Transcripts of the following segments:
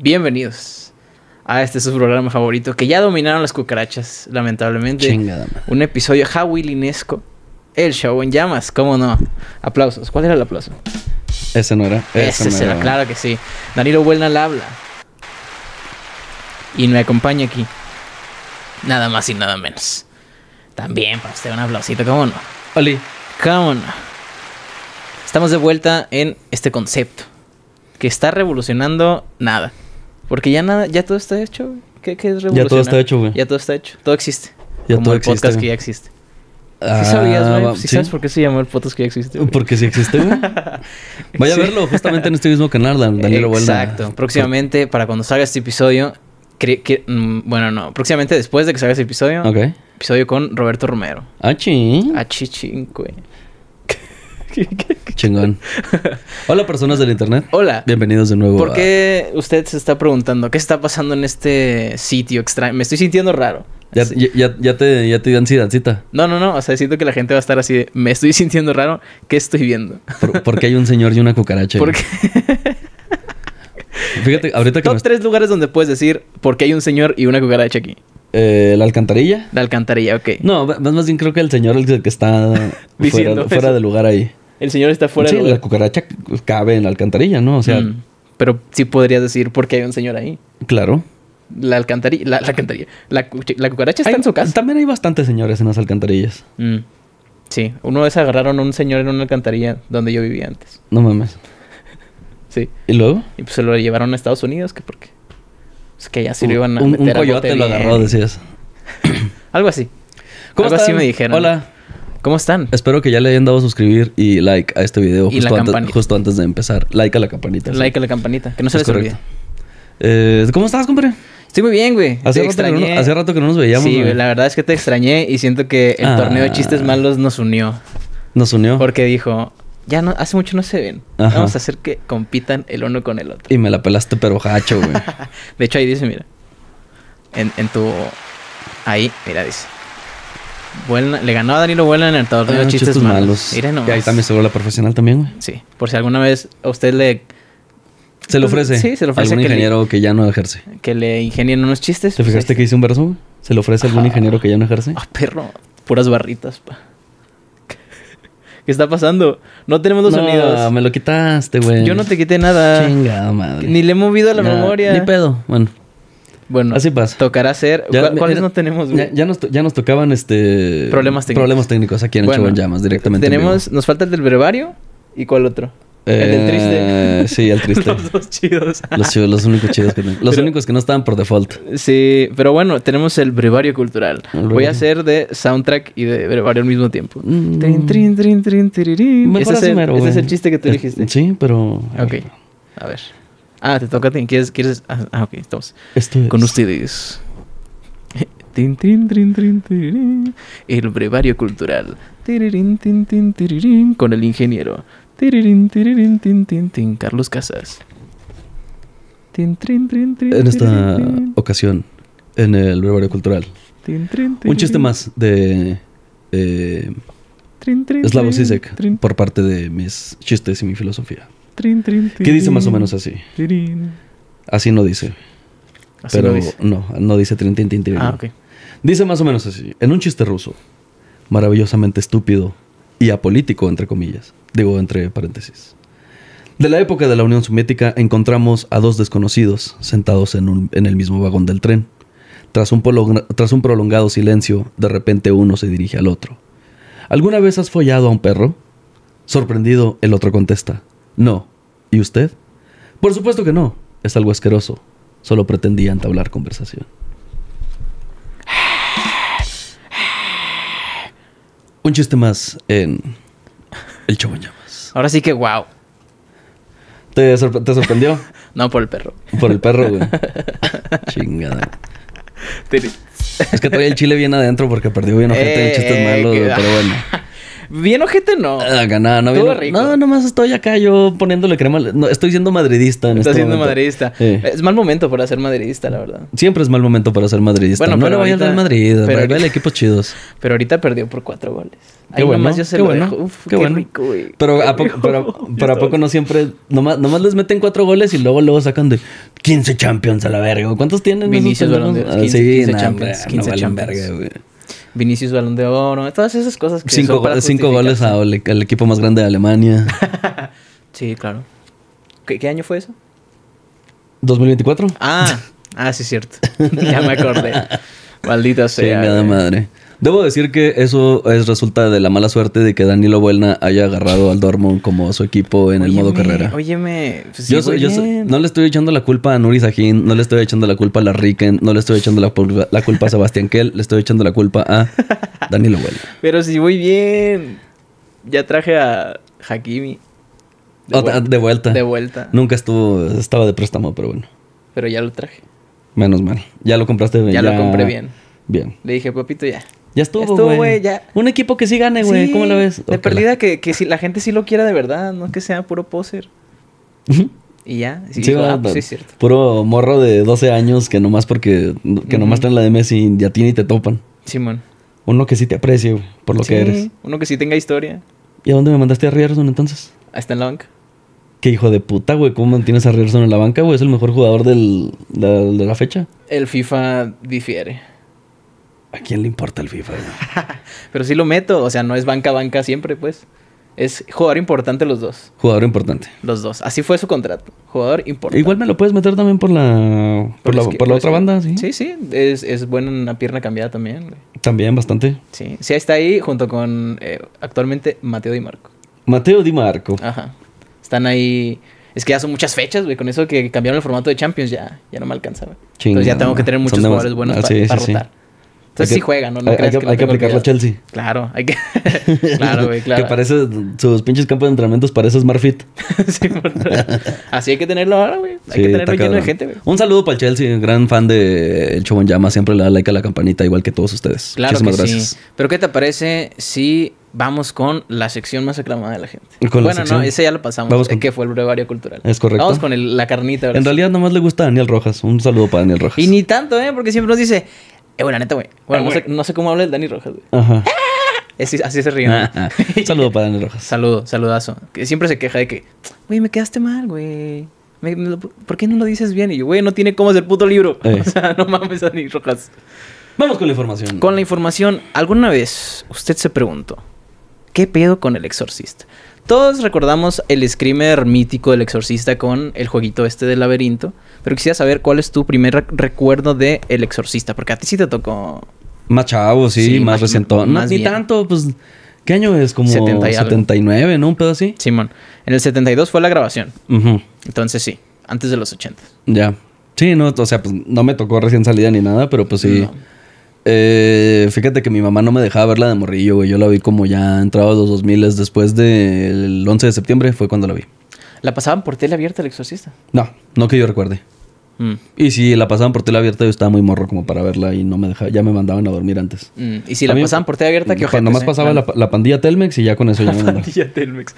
bienvenidos a este su programa favorito que ya dominaron las cucarachas, lamentablemente. Un episodio Linesco, el show en llamas, cómo no. Aplausos, ¿cuál era el aplauso? Ese no era. Ese, era, claro que sí. Danilo Huelna la habla. Y me acompaña aquí. Nada más y nada menos. También para usted un aplausito, cómo no. Oli. Cómo no. Estamos de vuelta en este concepto que está revolucionando nada. Porque ya nada, ya todo está hecho. ¿Qué, qué es revolucionario? Ya todo está hecho, güey. Ya todo está hecho. Todo existe. Ya Como todo el podcast que ya existe. Si sabías, ah, güey? Si sabes por qué se llamó el podcast que ya existe? Porque sí existe, güey. Vaya a verlo justamente en este mismo canal, Daniel Daniel Exacto. Próximamente, para cuando salga este episodio, que, mm, bueno, no. Próximamente, después de que salga este episodio, okay. episodio con Roberto Romero. Ah, ching. Ah, güey. Chingón. Hola, personas del internet. Hola. Bienvenidos de nuevo. ¿Por qué usted se está preguntando qué está pasando en este sitio extraño? Me estoy sintiendo raro. Ya, te, ya te dio No, no, no. O sea, siento que la gente va a estar así de, me estoy sintiendo raro. ¿Qué estoy viendo? ¿Por, qué hay un señor y una cucaracha. ¿Por qué? Fíjate, eh, ahorita que. Top tres lugares donde puedes decir por qué hay un señor y una cucaracha aquí. Eh, la alcantarilla. La alcantarilla, ok. No, más, más bien creo que el señor es el que está fuera, fuera de lugar ahí. El señor está fuera de lugar. la cucaracha cabe en la alcantarilla, ¿no? O sea. Mm, pero sí podrías decir por qué hay un señor ahí. Claro. La alcantarilla. La, alcantarilla. La, cucaracha está en su casa. También hay bastantes señores en las alcantarillas. Mm. Sí, una vez agarraron a un señor en una alcantarilla donde yo vivía antes. No mames. Sí. ¿Y luego? Y pues se lo llevaron a Estados Unidos, que porque. Es pues, que ya sí lo iban a un, Un coyote lo agarró, decías. Algo así. ¿Cómo Algo así me dijeron. Hola. ¿Cómo están? Espero que ya le hayan dado a suscribir y like a este video justo, antes, justo antes de empezar. Like a la campanita. Like a la campanita, que no se les olvide. Eh, ¿Cómo estás, compadre? Estoy muy bien, güey. Hace, rato Que no, nos veíamos. Sí, güey. la verdad es que te extrañé y siento que el torneo de chistes ah. malos nos unió. Nos unió. Porque dijo, ya no, hace mucho no se ven. Vamos a hacer que compitan el uno con el otro. Y me la pelaste pero hacho güey. de hecho, ahí dice, mira. En, tu... Ahí, mira, dice. le ganó a Danilo bueno, en el torneo de ah, chistes, malos. Y ahí también la profesional también, güey. Sí. Por si alguna vez a usted le... ¿Se le ofrece? Sí, se ofrece. Algún ingeniero que ya no ejerce. Que le ingenien unos chistes. ¿Te pues, fijaste que hice un verso? ¿Se le ofrece a algún ah. ingeniero que ya no ejerce? Ah, perro. Puras barritas, pa. ¿Qué está pasando? No tenemos los no, sonidos. me lo quitaste, güey. Yo no te quité nada. Chingada madre. Ni le he movido a la memoria. Ni pedo. Bueno. Bueno, así pasa. Tocará ser. ¿Cuáles no tenemos? Ya, ya, nos, ya nos tocaban este problemas técnicos. Problemas técnicos aquí en el directamente. Tenemos, nos falta el del brevario y cuál otro. El triste. Eh, sí, el triste. los dos chidos. los, chidos, los únicos chidos que Los únicos que no estaban por default. Sí, pero bueno, tenemos el brevario cultural. Voy a hacer de soundtrack y de brevario al mismo tiempo. Mm. Ese, es el, chiste que te eh, dijiste. Sí, pero. Eh, ok. A ver. Ah, te toca a ti. ¿Quieres? quieres? Ah, ah ok, estamos. Con ustedes. Tin, tin, el brevario cultural. Tin, tin, tin, con el ingeniero. Carlos Casas. en esta ocasión, en el brevario cultural, un chiste más de eh, Slavoj por parte de mis chistes y mi filosofía. ¿Qué dice más o menos así. Así no dice. Así pero no, dice. no, no dice trin, trin trin trin. Ah, ok. Dice más o menos así. En un chiste ruso, maravillosamente estúpido, y apolítico, entre comillas, digo entre paréntesis. De la época de la Unión Soviética encontramos a dos desconocidos sentados en, el mismo vagón del tren. Tras un, tras un prolongado silencio, de repente uno se dirige al otro. ¿Alguna vez has follado a un perro? Sorprendido, el otro contesta, no. ¿Y usted? Por supuesto que no, es algo asqueroso. Solo pretendía entablar conversación. Un chiste más en El Chavo Ahora sí que wow. ¿Te, sorprendió? no, por el perro. Por el perro, güey. Chingada. es que todavía el chile viene adentro porque perdió bien ojete de chistes eh, malos, pero bueno. Bien ojete, no. Acá, no, no, no, nomás estoy acá yo poniéndole crema. No, estoy siendo madridista en este siendo madridista. Es mal momento para ser madridista, la verdad. Siempre es mal momento para ser madridista. Bueno, no pero le vayas al Madrid, pero el equipo chidos. Pero ahorita perdió por cuatro goles. qué bueno, se qué bueno, qué, bueno. rico, Pero, a poco, no siempre. Nomás, les meten cuatro goles y luego luego sacan de 15 champions a la verga. ¿Cuántos tienen? 15, 15 ah, champions. 15 champions. Verga, Vinicius Balón de Oro, todas esas cosas que cinco, cinco goles al equipo más grande de Alemania. sí, claro. ¿Qué, año fue eso? 2024. Ah, ah, sí, cierto. ya me acordé. Maldita sea. Sí, eh. madre. Debo decir que eso es resulta de la mala suerte de que Danilo Buelna haya agarrado al Dortmund como su equipo en el modo carrera. Óyeme, pues yo, soy, yo no le estoy echando la culpa a Nuri Sahin, no le estoy echando la culpa a la Riken, no le estoy echando la, culpa, la culpa a Sebastián Kell, le estoy echando la culpa a Danilo Buelna. Pero si voy bien, ya traje a Hakimi. De, vuelta. de vuelta. Nunca estuvo, estaba de préstamo, pero bueno. Pero ya lo traje. Menos mal. Ya lo compraste bien. ya, lo compré bien. Bien. Le dije, papito, ya. Ya estuvo, güey. Un equipo que sí gane, güey. ¿Cómo lo ves? De perdida que, si la gente sí lo quiera de verdad, no que sea puro poser. y ya. Sí, ah, pues Puro morro de 12 años que nomás porque... Que nomás está en la de Messi ya tiene y te topan. Simón. Uno que sí te aprecie, por lo que eres. uno que sí tenga historia. ¿Y a dónde me mandaste a Ryerson entonces? A ah, en la banca. Qué hijo de puta, güey. ¿Cómo mantienes a Ryerson en la banca, güey? Es el mejor jugador del, de la fecha. El FIFA difiere. ¿A quién le importa el FIFA? Pero sí lo meto, o sea, no es banca banca siempre, pues. Es jugador importante los dos. Jugador importante. Los dos. Así fue su contrato. Jugador importante. E igual me lo puedes meter también por la, por, la, pues otra banda, sí. Sí, sí. Es, es buena una pierna cambiada también. También bastante. Sí. Sí, está ahí junto con eh, actualmente Mateo Di Marco. Mateo Di Marco. Ajá. Están ahí. Es que ya son muchas fechas, güey. Con eso que cambiaron el formato de Champions ya, ya no me alcanzaba. Entonces ya tengo que tener muchos jugadores buenos ah, para, rotar. Entonces sí juega, ¿no? no hay, que, aplicarlo hay que aplicar Chelsea. Claro, hay que. claro, güey, claro. que parece. Sus pinches campos de entrenamientos parece Smart Fit. sí, así hay que tenerlo ahora, güey. Hay que tenerlo lleno la gente, güey. Un saludo para el Chelsea, gran fan de El Llama. Siempre le da like a la campanita, igual que todos ustedes. Claro gracias. Sí. Pero ¿qué te parece si vamos con la sección más aclamada de la gente. bueno, no, ese ya lo pasamos, vamos eh, con... que fue el brevario cultural. Es correcto. Vamos con la carnita. ¿verdad? en realidad nomás le gusta a Daniel Rojas. Un saludo para Daniel Rojas. Y ni tanto, ¿eh? Porque siempre nos dice, eh, bueno, neta, güey. Bueno, ah, no, sé, cómo habla el Dani Rojas, güey. Ajá. Así, se ríe. Ah, ah, Saludo para Dani Rojas. Saludo, saludazo. Que siempre se queja de que, güey, me quedaste mal, güey. ¿Por qué no lo dices bien? Y yo, güey, no tiene cómo hacer puto libro. Eh. O sea, no mames, Dani Rojas. Vamos con la información. Con la información, alguna vez usted se preguntó, ¿qué pedo con el exorcista? Todos recordamos el screamer mítico del exorcista con el jueguito este del laberinto. Pero quisiera saber cuál es tu primer recuerdo de El Exorcista, porque a ti sí te tocó. Más chavo, sí, más, más ni tanto, pues. ¿Qué año es? Como 79, ¿no? Un pedo así. Simón. En el 72 fue la grabación. Entonces sí, antes de los 80. Ya. Sí, no, o sea, pues no me tocó recién salida ni nada, pero pues sí. Eh, fíjate que mi mamá no me dejaba verla de morrillo, güey. Yo la vi como ya entrado a los 2000 después del 11 de septiembre, fue cuando la vi. ¿La pasaban por tele abierta el exorcista? No, no que yo recuerde. Mm. Y si la pasaban por tele abierta, yo estaba muy morro como para verla y no me dejaba, ya me mandaban a dormir antes. Mm. Y si la pasaban por tele abierta, que ojalá. Nomás más pasaba la, pandilla Telmex y ya con eso ya la Pandilla Telmex.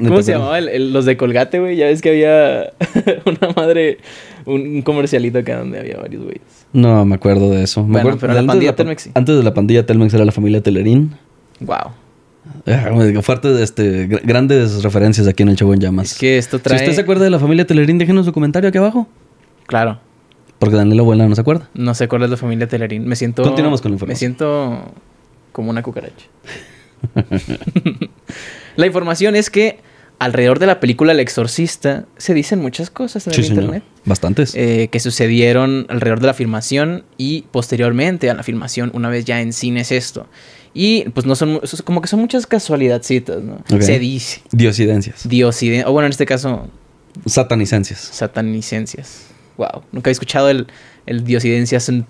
¿Cómo se llamaba? El, los de Colgate, güey. Ya ves que había una madre, un, comercialito acá donde había varios güeyes. No, me acuerdo de eso. bueno, pero la pandilla Telmex. Sí. Antes de la pandilla Telmex era la familia Telerín. Wow de este, grandes referencias aquí en el Chavo llamas. esto trae... Si usted se acuerda de la familia Telerín, déjenos su comentario aquí abajo. Claro. Porque Daniela Abuela no se acuerda. No se acuerda de la familia Telerín. Me siento... Continuamos con la información. Me siento como una cucaracha. la información es que alrededor de la película El Exorcista se dicen muchas cosas en sí, Bastantes. Eh, que sucedieron alrededor de la filmación y posteriormente a la filmación, una vez ya en cines esto. Y pues no son, como que son muchas casualidadcitas, ¿no? Se dice. Diosidencias. Diosidencias. O bueno, en este caso. Satanicencias. Satanicencias. Wow. Nunca he escuchado el, el diosidencias. El,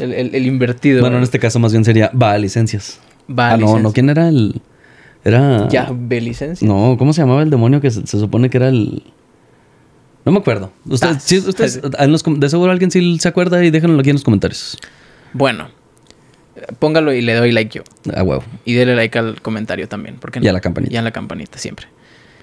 el, invertido. bueno, en este caso más bien sería baalicencias. Baalicencias. Ah, no, no. ¿Quién era el...? Era... Ya, Belicencias. No, ¿cómo se llamaba el demonio que se, supone que era el... No me acuerdo. Ustedes, ah, pues, de seguro alguien sí se acuerda y déjenlo aquí en los comentarios. Bueno, póngalo y le doy like yo. A huevo. Y dele like al comentario también. Porque y a la campanita. Y la campanita, siempre.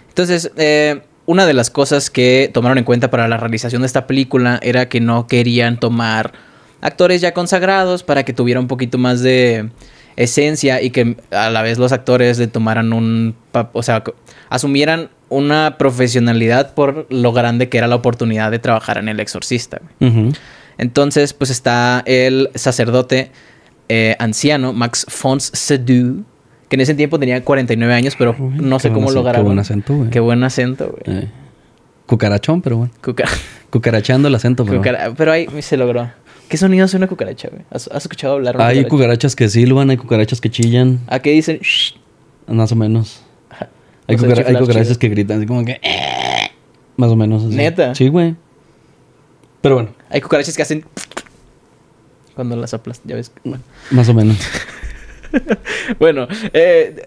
Entonces, eh, una de las cosas que tomaron en cuenta para la realización de esta película era que no querían tomar actores ya consagrados para que tuviera un poquito más de esencia y que a la vez los actores le tomaran un, o sea, asumieran una profesionalidad por lo grande que era la oportunidad de trabajar en El Exorcista. Entonces, pues está el sacerdote eh, anciano, Max Fons Sedou, que en ese tiempo tenía 49 años, pero no sé cómo lo grabó. Qué buen acento, güey. Qué buen acento, güey. Eh, cucarachón, pero bueno. Cucarachando el acento, pero. pero ahí se logró. ¿Qué sonido hace una cucaracha, güey? ¿Has, escuchado hablar? Hay cucarachas que silban, hay cucarachas que chillan. ¿A qué dicen? Más o menos. Hay, cucarachas que gritan así como que. Eh", más o menos. Así. Neta. Sí, güey. Pero bueno. Hay cucarachas que hacen cuando las aplastas. ya ves. Bueno. Más o menos. bueno, eh,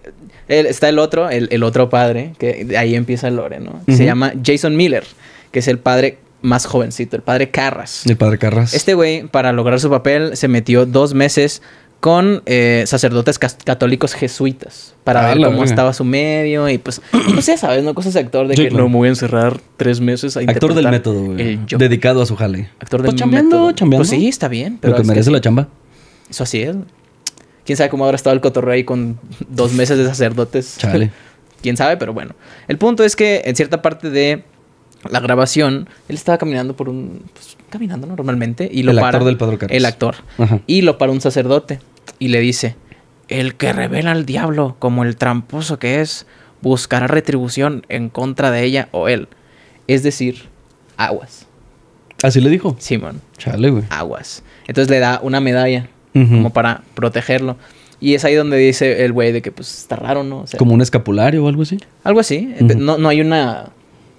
está el otro, el, otro padre, que ahí empieza el lore, ¿no? Se llama Jason Miller, que es el padre más jovencito, el padre Carras. El padre Carras. Este güey, para lograr su papel, se metió dos meses con eh, sacerdotes católicos jesuitas para ah, ver cómo estaba su medio y pues, no pues, ya sabes, ¿no? de actor de que no me voy a encerrar tres meses Actor del método, Dedicado a su jale. Actor pues del método. Pues sí, está bien. Pero que merece la chamba. Eso así es. Quién sabe cómo habrá estado el cotorreo ahí con dos meses de sacerdotes. Chale. Quién sabe, pero bueno. El punto es que en cierta parte de la grabación, él estaba caminando por un. Pues, caminando normalmente. Y lo el actor del Padre El actor. Y lo para un sacerdote y le dice, el que revela al diablo como el tramposo que es, buscará retribución en contra de ella o él. Es decir, aguas. ¿Así le dijo? Simón. Chale, güey. Aguas. Entonces le da una medalla como para protegerlo. Y es ahí donde dice el güey de que pues está raro, ¿no? como un escapulario o algo así. Algo así. no, no hay una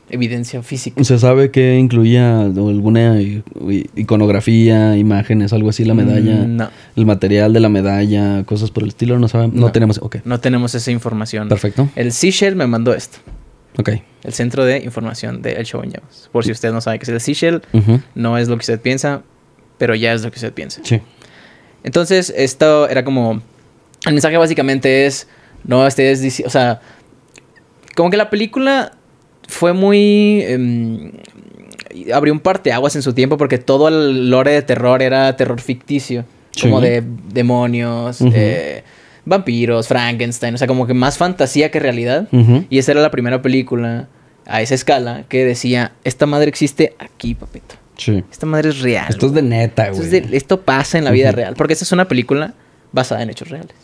evidencia física. ¿Se sabe que incluía alguna iconografía, imágenes, algo así, la medalla? Mm, no. El material de la medalla, cosas por el estilo, no sabemos. No, tenemos, No tenemos esa información. Perfecto. El Seashell me mandó esto. Ok. El centro de información de El Show Por si usted no sabe qué es el Seashell, no es lo que usted piensa, pero ya es lo que usted piensa. Sí. Entonces, esto era como. El mensaje básicamente es: no ustedes es... O sea, como que la película fue muy... Em, abrió un aguas en su tiempo porque todo el lore de terror era terror ficticio. Como de demonios, eh, vampiros, Frankenstein, o sea, como que más fantasía que realidad. Y esa era la primera película a esa escala que decía, esta madre existe aquí, papito. Sí. Esta madre es real. Esto es de neta, güey. Esto, pasa en la vida real, porque esta es una película basada en hechos reales.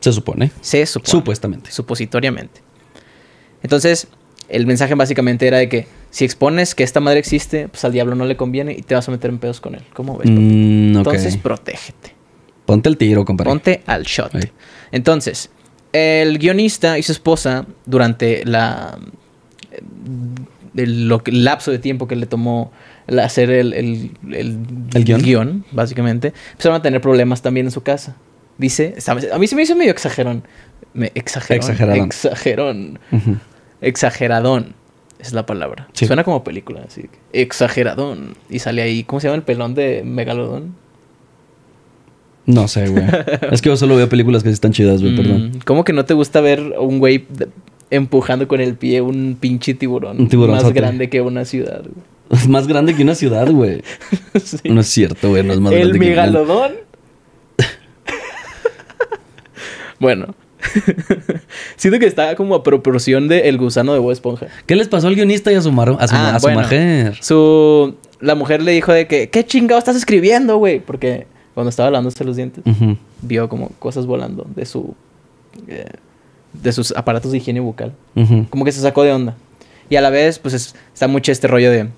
Se supone. Se supone. Supuestamente. Supositoriamente. Entonces, el mensaje básicamente era de que si expones que esta madre existe, pues al diablo no le conviene y te vas a meter en pedos con él. ¿Cómo ves? Mm, Entonces, protégete. Ponte el tiro, compadre. Ponte al shot. Entonces, el guionista y su esposa, durante la eh, el, lapso de tiempo que le tomó hacer el, el, guión? básicamente, empezaron a tener problemas también en su casa. Dice, a mí se me hizo medio exagerón. Me exageró Exageraron... Exagerón exageradón. Es la palabra. Suena como película, así que. Exageradón. Y sale ahí, ¿cómo se llama el pelón de Megalodón? No sé, güey. es que yo solo veo películas que sí están chidas, güey, mm, perdón. ¿Cómo que no te gusta ver un güey empujando con el pie un pinche tiburón? Un tiburón. Más grande que una ciudad, güey. más grande que una ciudad, güey. No es cierto, güey, no es más grande ¿El megalodón? Bueno, Siento que está como a proporción de El gusano de voz Esponja. ¿Qué les pasó al guionista y a su, a su, ah, mujer? Su, la mujer le dijo de que, ¿qué chingado estás escribiendo, güey? Porque cuando estaba lavándose los dientes, vio como cosas volando de su... Eh, de sus aparatos de higiene bucal. Como que se sacó de onda. Y a la vez, pues está mucho este rollo de...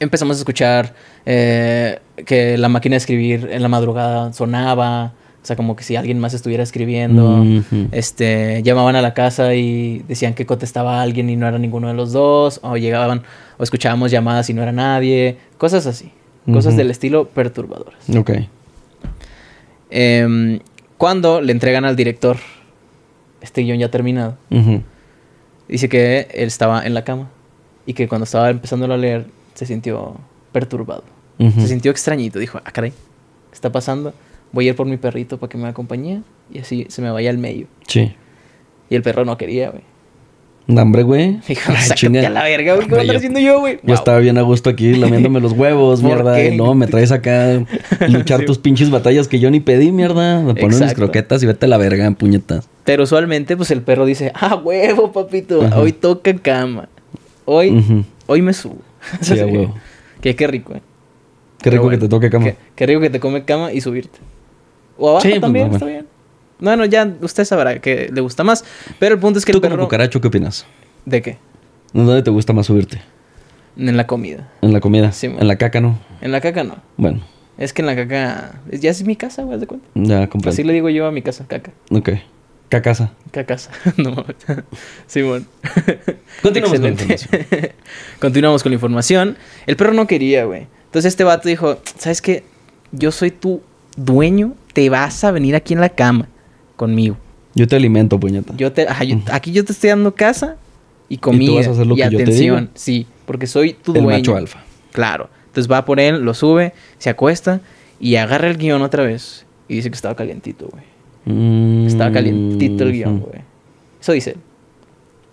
Empezamos a escuchar eh, que la máquina de escribir en la madrugada sonaba o sea, como que si alguien más estuviera escribiendo, este, llamaban a la casa y decían que contestaba a alguien y no era ninguno de los dos, o llegaban o escuchábamos llamadas y no era nadie, cosas así, cosas del estilo perturbadoras. Ok. Em, cuando le entregan al director este guión ya terminado, dice que él estaba en la cama y que cuando estaba empezando a leer se sintió perturbado, se sintió extrañito, dijo, ah, caray, ¿qué está pasando? voy a ir por mi perrito para que me acompañe y así se me vaya al medio. Sí. Y el perro no quería, güey. No, hombre, güey. Dijo, ah, a la verga, güey. ¿Qué haciendo yo, güey? Yo estaba bien a gusto aquí lamiéndome los huevos, mierda. y No, me traes acá luchar tus pinches batallas que yo ni pedí, mierda. Me ponen mis croquetas y vete a la verga, puñetas. Pero usualmente, pues el perro dice, ah, huevo, papito, hoy toca cama. Hoy, hoy me subo. Sí, Huevo. Que qué rico, eh. Qué rico que te toque cama. rico que te come cama y subirte. O abajo pues, también, está bien. Bueno, ya usted sabrá que le gusta más. Pero el punto es que ¿Tú el como perro... cucaracho qué opinas? ¿De qué? ¿Dónde te gusta más subirte? En la comida. En la comida. Sí, en la caca no. En la caca no. Bueno. Es que en la caca. Ya es mi casa, güey, de cuenta. Ya, comprendo. Así le digo yo a mi casa, caca. Ok. Cacasa. Cacasa. no. Simón. Continuamos con la información. Continuamos con la información. El perro no quería, güey. Entonces este vato dijo, ¿sabes qué? Yo soy tu dueño te vas a venir aquí en la cama conmigo. Yo te alimento, puñeta. Yo te, aquí yo te estoy dando casa y comida y, atención. sí, porque soy tu dueño. El macho alfa. Claro. Entonces va por él, lo sube, se acuesta y agarra el guión otra vez y dice que estaba calientito, güey. Mm, estaba calientito el guión, güey. Eso dice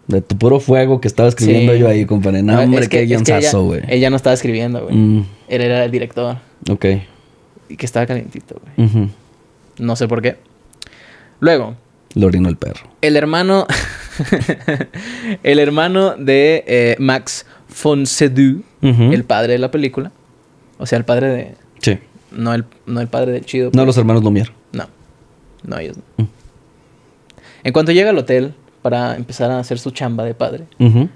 De tu puro fuego que estaba escribiendo yo ahí, compadre. No, hombre, qué guionzazo, güey. Ella, no estaba escribiendo, güey. Mm. Él era el director. Ok. Y que estaba calientito, güey. No sé por qué. Luego. Lorino el perro. El hermano. el hermano de eh, Max Fonsedu. el padre de la película. O sea, el padre de. Sí. No el, no el padre del chido. No, los hermanos Lumière. No. No, ellos no. Mm. En cuanto llega al hotel para empezar a hacer su chamba de padre,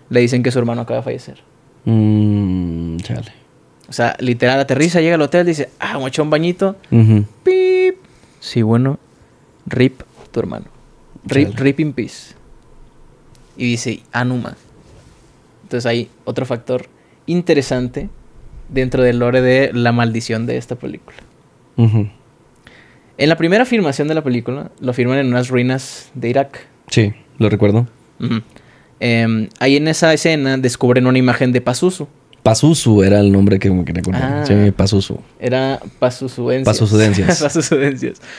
le dicen que su hermano acaba de fallecer. Mm, chale. O sea, literal aterriza, llega al hotel, dice, ah, mochón un bañito. Pip, Sí, bueno, Rip, tu hermano. Rip, Rip in Peace. Y dice Anuma. Entonces hay otro factor interesante dentro del lore de la maldición de esta película. En la primera filmación de la película, lo firman en unas ruinas de Irak. Sí, lo recuerdo. Em, ahí en esa escena descubren una imagen de Pazuzu Pazuzu era el nombre que, me recuerdo. Ah, Era Pazuzuencias. Pasusudencias.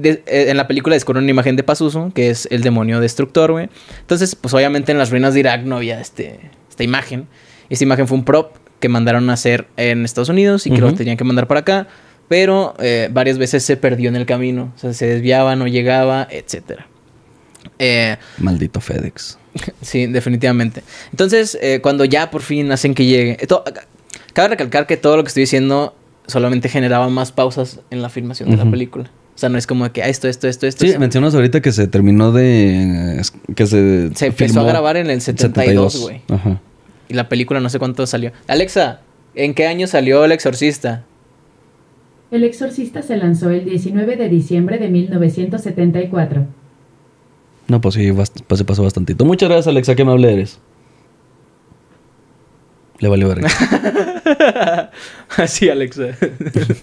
Eh, en la película descubren una imagen de Pazuzu, que es el demonio destructor, güey. Entonces, pues obviamente en las ruinas de Irak no había este, esta imagen. Esta imagen fue un prop que mandaron a hacer en Estados Unidos y que los tenían que mandar para acá. Pero eh, varias veces se perdió en el camino. O sea, se desviaba, no llegaba, etcétera. Eh, Maldito FedEx. Sí, definitivamente. Entonces, eh, cuando ya por fin hacen que llegue. cabe recalcar que todo lo que estoy diciendo solamente generaba más pausas en la filmación de la película. O sea, no es como que ah, esto, esto, esto, esto. Sí, mencionas ahorita que se terminó de. que se. Se empezó a grabar en el 72, güey. Y la película no sé cuánto salió. Alexa, ¿en qué año salió El Exorcista? El Exorcista se lanzó el 19 de diciembre de 1974. No, pues sí, pues se pasó bastantito. Muchas gracias, Alexa, qué amable eres. Le valió verga. Así, Alexa.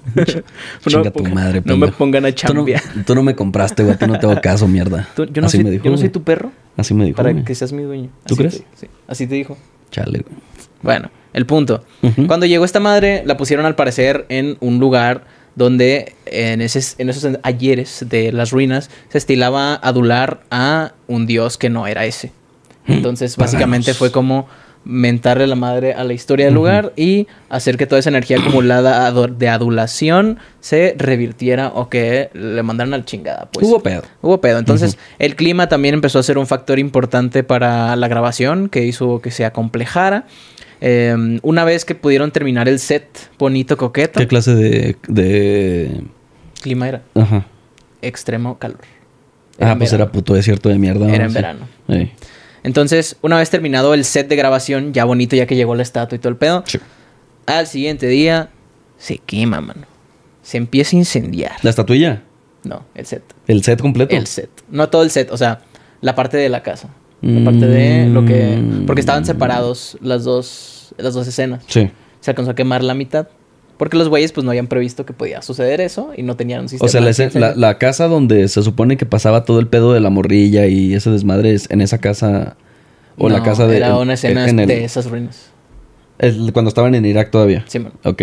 Chinga no, tu madre, No me pongan a chambear. Tú no, me compraste, güey. Tú no te hago caso, mierda. yo, no soy, tu perro. Así me dijo. Para que seas mi dueño. Así ¿Tú crees? Te, sí. Así te dijo. Chale, Bueno, el punto. Cuando llegó esta madre, la pusieron al parecer en un lugar donde en, esos ayeres de las ruinas se estilaba adular a un dios que no era ese. Hmm. Entonces, básicamente fue como mentarle la madre a la historia del lugar y hacer que toda esa energía acumulada de adulación se revirtiera o que le mandaran al chingada. Pues. Hubo pedo. Hubo pedo. Entonces, el clima también empezó a ser un factor importante para la grabación que hizo que se acomplejara. Em, una vez que pudieron terminar el set bonito, coqueta ¿Qué clase de, clima era? Ajá. Extremo calor. ah, pues era puto desierto de mierda. Era en verano. Entonces, una vez terminado el set de grabación, ya bonito, ya que llegó la estatua y todo el pedo, al siguiente día se quema, mano. Se empieza a incendiar. ¿La estatuilla? No, el set. ¿El set completo? El set. No todo el set, o sea, la parte de la casa. Aparte de lo que. Mm. Porque estaban separados las dos, las dos escenas. Sí. Se alcanzó a quemar la mitad. Porque los güeyes pues no habían previsto que podía suceder eso y no tenían un sistema. O sea, la, casa donde se supone que pasaba todo el pedo de la morrilla y ese desmadre es en esa casa. O la casa de. Era una escena de esas ruinas. cuando estaban en Irak todavía. Sí, man. Ok.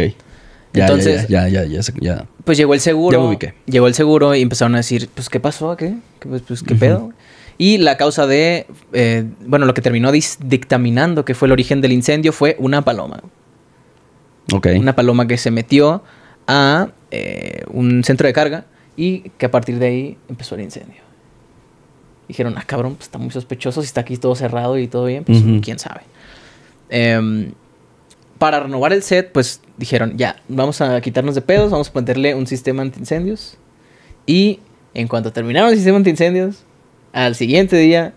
Ya, Entonces, ya, ya, ya, Pues llegó el seguro. Ya ubiqué. Llegó el seguro y empezaron a decir, pues, ¿qué pasó? ¿Qué? Pues, pues ¿qué pedo? Y la causa de, eh, bueno, lo que terminó dictaminando que fue el origen del incendio fue una paloma. Ok. Una paloma que se metió a eh, un centro de carga y que a partir de ahí empezó el incendio. Dijeron, ah, cabrón, pues está muy sospechoso si está aquí todo cerrado y todo bien, pues quién sabe. Em, para renovar el set, pues dijeron, ya, vamos a quitarnos de pedos, vamos a ponerle un sistema antiincendios. Y en cuanto terminaron el sistema antiincendios, al siguiente día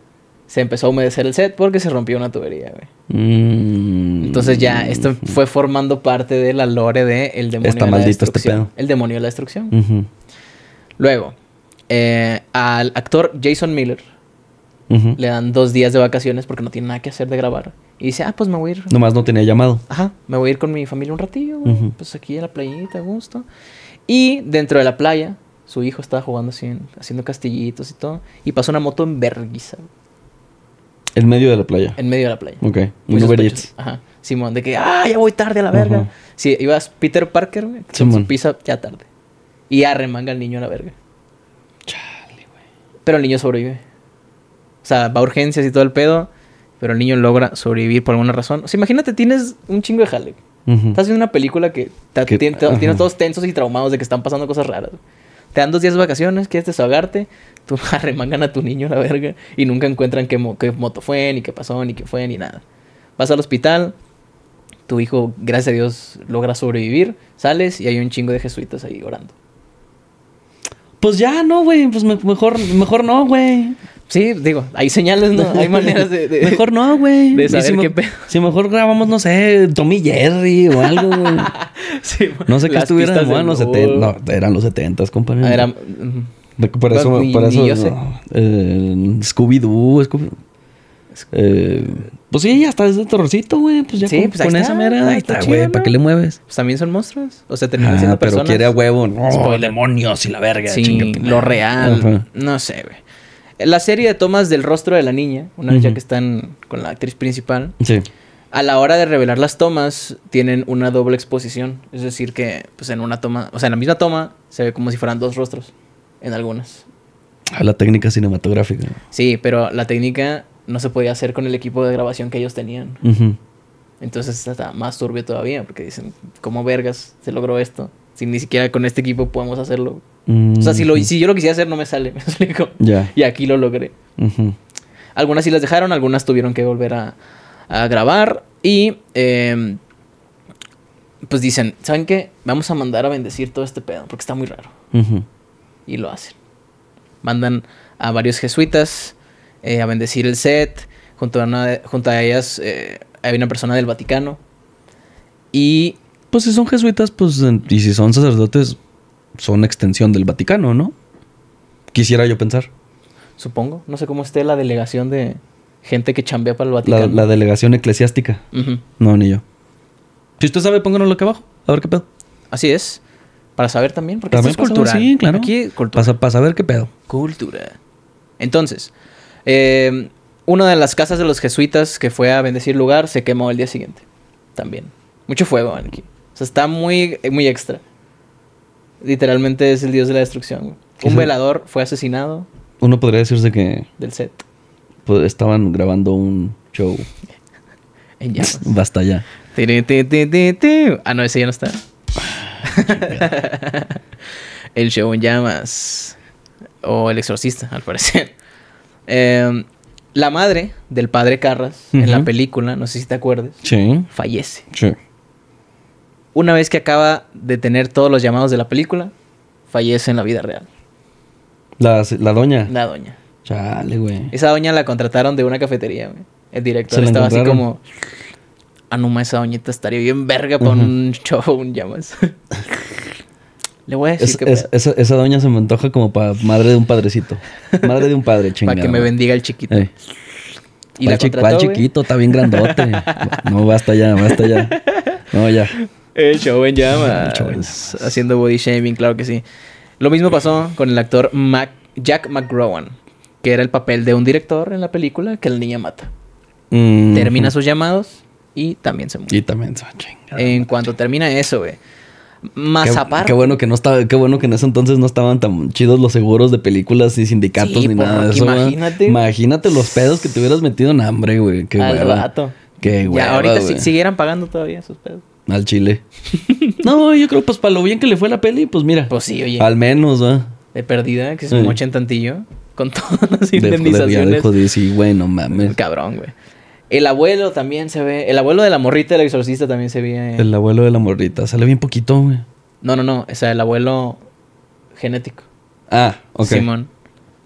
se empezó a humedecer el set porque se rompió una tubería, güey. Mm. Entonces ya esto fue formando parte de la lore de el demonio de la maldito Este pedo. El demonio de la destrucción. Luego, eh, al actor Jason Miller le dan dos días de vacaciones porque no tiene nada que hacer de grabar. Y dice, ah, pues me voy a ir. Nomás no tenía llamado. Ajá, me voy a ir con mi familia un ratillo, Pues aquí en la playita, a gusto. Y dentro de la playa su hijo estaba jugando así, haciendo castillitos y todo. Y pasó una moto en verguiza. En medio de la playa. En medio de la playa. Ok. Muy Ajá. Simón, de que, ah, ya voy tarde a la verga. Si ibas Peter Parker, Simón. pisa ya tarde. Y arremanga el niño a la verga. Chale, güey. Pero el niño sobrevive. O sea, va a urgencias y todo el pedo. Pero el niño logra sobrevivir por alguna razón. O sea, imagínate, tienes un chingo de jale. Estás viendo una película que, tienes todos tensos y traumados de que están pasando cosas raras. Te dan dos días de vacaciones, quieres desahogarte, tú arremangan a tu niño la verga y nunca encuentran qué, moto fue, ni qué pasó, ni qué fue, ni nada. Vas al hospital, tu hijo, gracias a Dios, logra sobrevivir, sales y hay un chingo de jesuitas ahí orando. Pues ya, no, güey, pues mejor, mejor no, güey. Sí, digo, hay señales, ¿no? Hay maneras de... mejor no, güey. De saber si qué pedo. Si mejor grabamos, no sé, Tommy Jerry o algo, sí, no sé qué estuvieran en los 70. No, eran los 70, compañero. Ah, eran. Por eso, por eso. Scooby-Doo, pues sí, ya está, es terrorcito, güey. Pues ya sí, con, pues esa mera, ahí está, güey. ¿Para qué le mueves? Pues también son monstruos. O sea, terminan ah, siendo pero Pero quiere a huevo, no, demonios y la verga. Sí, lo real. No sé, güey. La serie de tomas del rostro de la niña, una niña que están con la actriz principal. Sí a la hora de revelar las tomas, tienen una doble exposición. Es decir, que pues en una toma, o sea, en la misma toma, se ve como si fueran dos rostros. En algunas. A la técnica cinematográfica. Sí, pero la técnica no se podía hacer con el equipo de grabación que ellos tenían. Entonces está más turbio todavía, porque dicen, ¿cómo vergas se logró esto? Si ni siquiera con este equipo podemos hacerlo. O sea, si, mm. yo lo quisiera hacer, no me sale, me explico. Y aquí lo logré. Algunas sí las dejaron, algunas tuvieron que volver a, a grabar y em, pues dicen, ¿saben qué? Vamos a mandar a bendecir todo este pedo porque está muy raro. Y lo hacen. Mandan a varios jesuitas eh, a bendecir el set. Junto a, ellas eh, hay una persona del Vaticano. Y... Pues si son jesuitas, pues... Y si son sacerdotes, son extensión del Vaticano, ¿no? Quisiera yo pensar. Supongo. No sé cómo esté la delegación de, gente que chambea para el Vaticano. La, delegación eclesiástica. No, ni yo. Si usted sabe, pónganlo aquí abajo. A ver qué pedo. Así es. Para saber también, porque también cultural. Sí, claro. Aquí, Para, saber qué pedo. Cultura. Entonces, eh, una de las casas de los jesuitas que fue a bendecir lugar se quemó el día siguiente. También. Mucho fuego aquí. O sea, está muy, muy extra. Literalmente es el dios de la destrucción. Un velador fue asesinado. Uno podría decirse que... Del set. Pues, estaban grabando un show. En llamas. Basta ya. ah, no, ese ya no está. Ah, el show en llamas. O El Exorcista, al parecer. Em, la madre del padre Carras, en la película, no sé si te acuerdas, fallece. Sí. Una vez que acaba de tener todos los llamados de la película, fallece en la vida real. la doña. La doña. Chale, güey. Esa doña la contrataron de una cafetería, güey. El director estaba así como. Ah, esa doñita estaría bien verga para un show, un llamas. Le voy a decir que. esa, esa, doña se me antoja como para madre de un padrecito. Madre de un padre, chingada. para que me bendiga el chiquito. ¿Para Y la contrató, chiquito? Está bien grandote. no, basta ya, basta ya. No, ya. El show en llamas. Haciendo body shaming, claro que sí. Lo mismo pasó con el actor Mac, Jack McGrowan que era el papel de un director en la película que el niño mata. Mm. Termina sus llamados y también se muere. Y también se va En cuanto termina eso, güey. Más aparte. Qué bueno que no estaba, qué bueno que en ese entonces no estaban tan chidos los seguros de películas y sindicatos ni nada de eso. Imagínate. Imagínate los pedos que te hubieras metido en hambre, güey. Qué Al rato. Qué hueva, Ya ahorita siguieran pagando todavía sus pedos. Al chile. no, yo creo pues para lo bien que le fue la peli, pues mira. Pues sí, oye. Al menos, ¿verdad? De perdida, que es un ochentantillo con todas las indemnizaciones. de decir, bueno, mames. Cabrón, güey. El abuelo también se ve. El abuelo de la morrita del exorcista también se ve. Eh. El abuelo de la morrita. Sale bien poquito, güey. No, no, no. O sea, el abuelo genético. Ah, ok. Simón.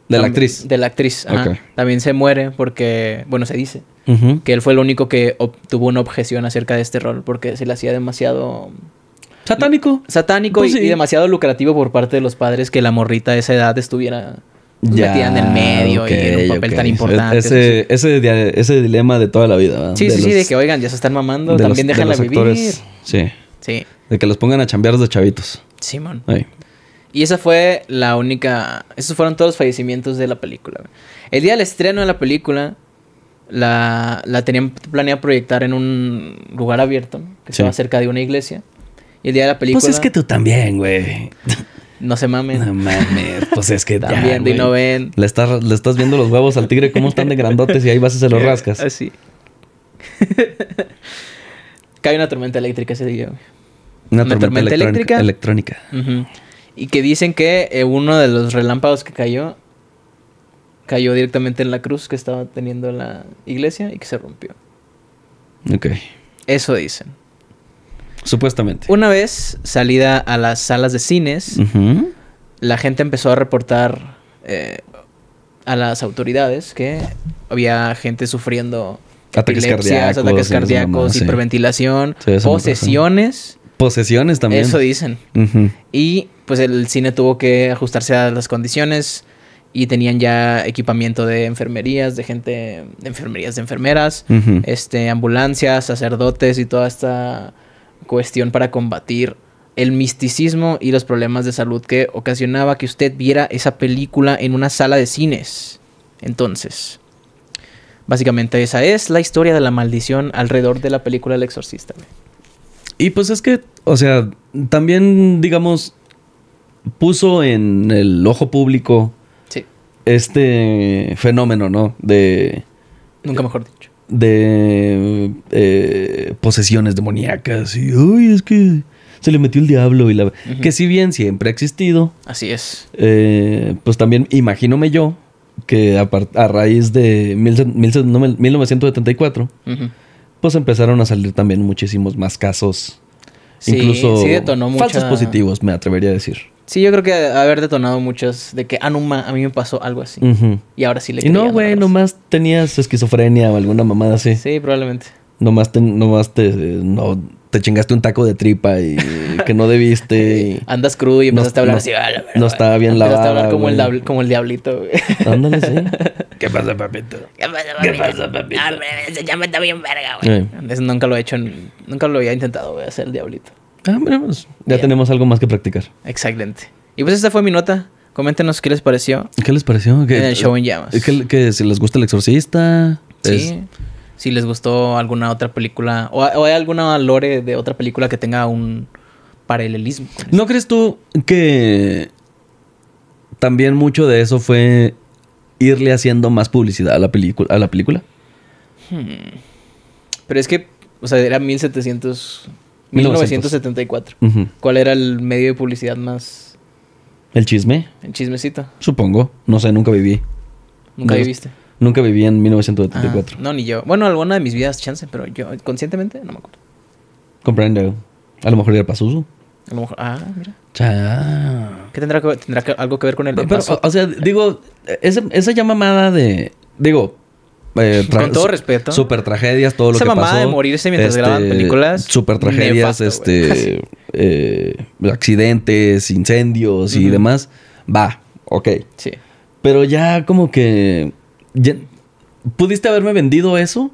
De la actriz. De la actriz, ajá. También se muere porque, bueno, se dice que él fue el único que obtuvo una objeción acerca de este rol porque se le hacía demasiado... Satánico. Satánico pues y, demasiado lucrativo por parte de los padres que la morrita a esa edad estuviera ya, metida en medio y papel tan e-, importante. Ese, ese, dilema de toda la vida. Sí, sí, sí, de que oigan, ya se están mamando, también déjenla vivir. sí. De que los pongan a chambear los chavitos. Sí, man. Y esa fue la única. Esos fueron todos los fallecimientos de la película. El día del estreno de la película, la, la tenían planeado proyectar en un lugar abierto, que estaba cerca de una iglesia. Y el día de la película. Pues es que tú también, güey. No se mamen. No mames. Pues es que también. y no ven. Le estás, viendo los huevos al tigre, cómo están de grandotes y ahí vas a se los rascas. Así. Cae una tormenta eléctrica ese día, Una, tormenta, eléctrica. electrónica. Y que dicen que eh, uno de los relámpagos que cayó cayó directamente en la cruz que estaba teniendo la iglesia y que se rompió. Ok. Eso dicen. Supuestamente. Una vez salida a las salas de cines, la gente empezó a reportar eh, a las autoridades que había gente sufriendo ataques cardíacos, ataques cardíacos hiperventilación, posesiones. Posesiones también. Eso dicen. Y pues el cine tuvo que ajustarse a las condiciones y tenían ya equipamiento de enfermerías, de gente, de enfermerías, de enfermeras, este, ambulancias, sacerdotes y toda esta cuestión para combatir el misticismo y los problemas de salud que ocasionaba que usted viera esa película en una sala de cines. Entonces, básicamente esa es la historia de la maldición alrededor de la película El Exorcista. Y pues es que, o sea, también, digamos, puso en el ojo público este fenómeno, ¿no? De... Nunca mejor dicho de eh, posesiones demoníacas y, es que se le metió el diablo y la... Que si bien siempre ha existido. Así es. Eh, pues también imagínome yo que a, raíz de mil, 1974, pues empezaron a salir también muchísimos más casos. incluso falsos positivos, me atrevería a decir. Sí, yo creo que haber detonado muchas de que, ah, a mí me pasó algo así. Y ahora sí le Y no, güey, nomás tenías esquizofrenia o alguna mamada así. Sí, probablemente. Nomás te, nomás te, no, te chingaste un taco de tripa y que no debiste. Andas crudo y empezaste no, a hablar no, así. Ah, no estaba bien lavado. Empezaste a hablar como el, como el, diablito. Güey. Ándale, sí. ¿Qué pasa, papito? ¿Qué pasa, papito? ¿Qué pasa, papito? ya me está bien verga, güey. Eso nunca lo he hecho, nunca lo había intentado, güey, hacer el diablito. Ah, pues, Ya tenemos algo más que practicar. Exactamente, Y pues esta fue mi nota. Coméntenos qué les pareció. ¿Qué les pareció? ¿Qué, en el show en llamas. Eh, ¿Qué, si les gusta el exorcista. Sí. Si les gustó alguna otra película. O, hay alguna lore de otra película que tenga un paralelismo. ¿No crees tú que también mucho de eso fue irle haciendo más publicidad a la película a la película? Hmm. Pero es que, o sea, era 1700 1974. ¿Cuál era el medio de publicidad más? ¿El chisme? El chismecito. Supongo. No sé, nunca viví. ¿Nunca viviste? Nunca viví en 1974. Ah, no, ni yo. Bueno, alguna de mis vidas, chance, pero yo conscientemente no me acuerdo. Comprendo. A lo mejor era Pasuso. A lo mejor. Ah, mira. Cha. ¿Qué tendrá, que, tendrá algo que ver con el o, sea, digo, esa, esa de. Digo, eh, Con todo respeto. Super tragedias, todo lo que pasó. mamá de morirse mientras este, graban películas. Super tragedias, este. Eh, accidentes, incendios y demás. Va, ok. Sí. Pero ya como que. ¿Pudiste haberme vendido eso?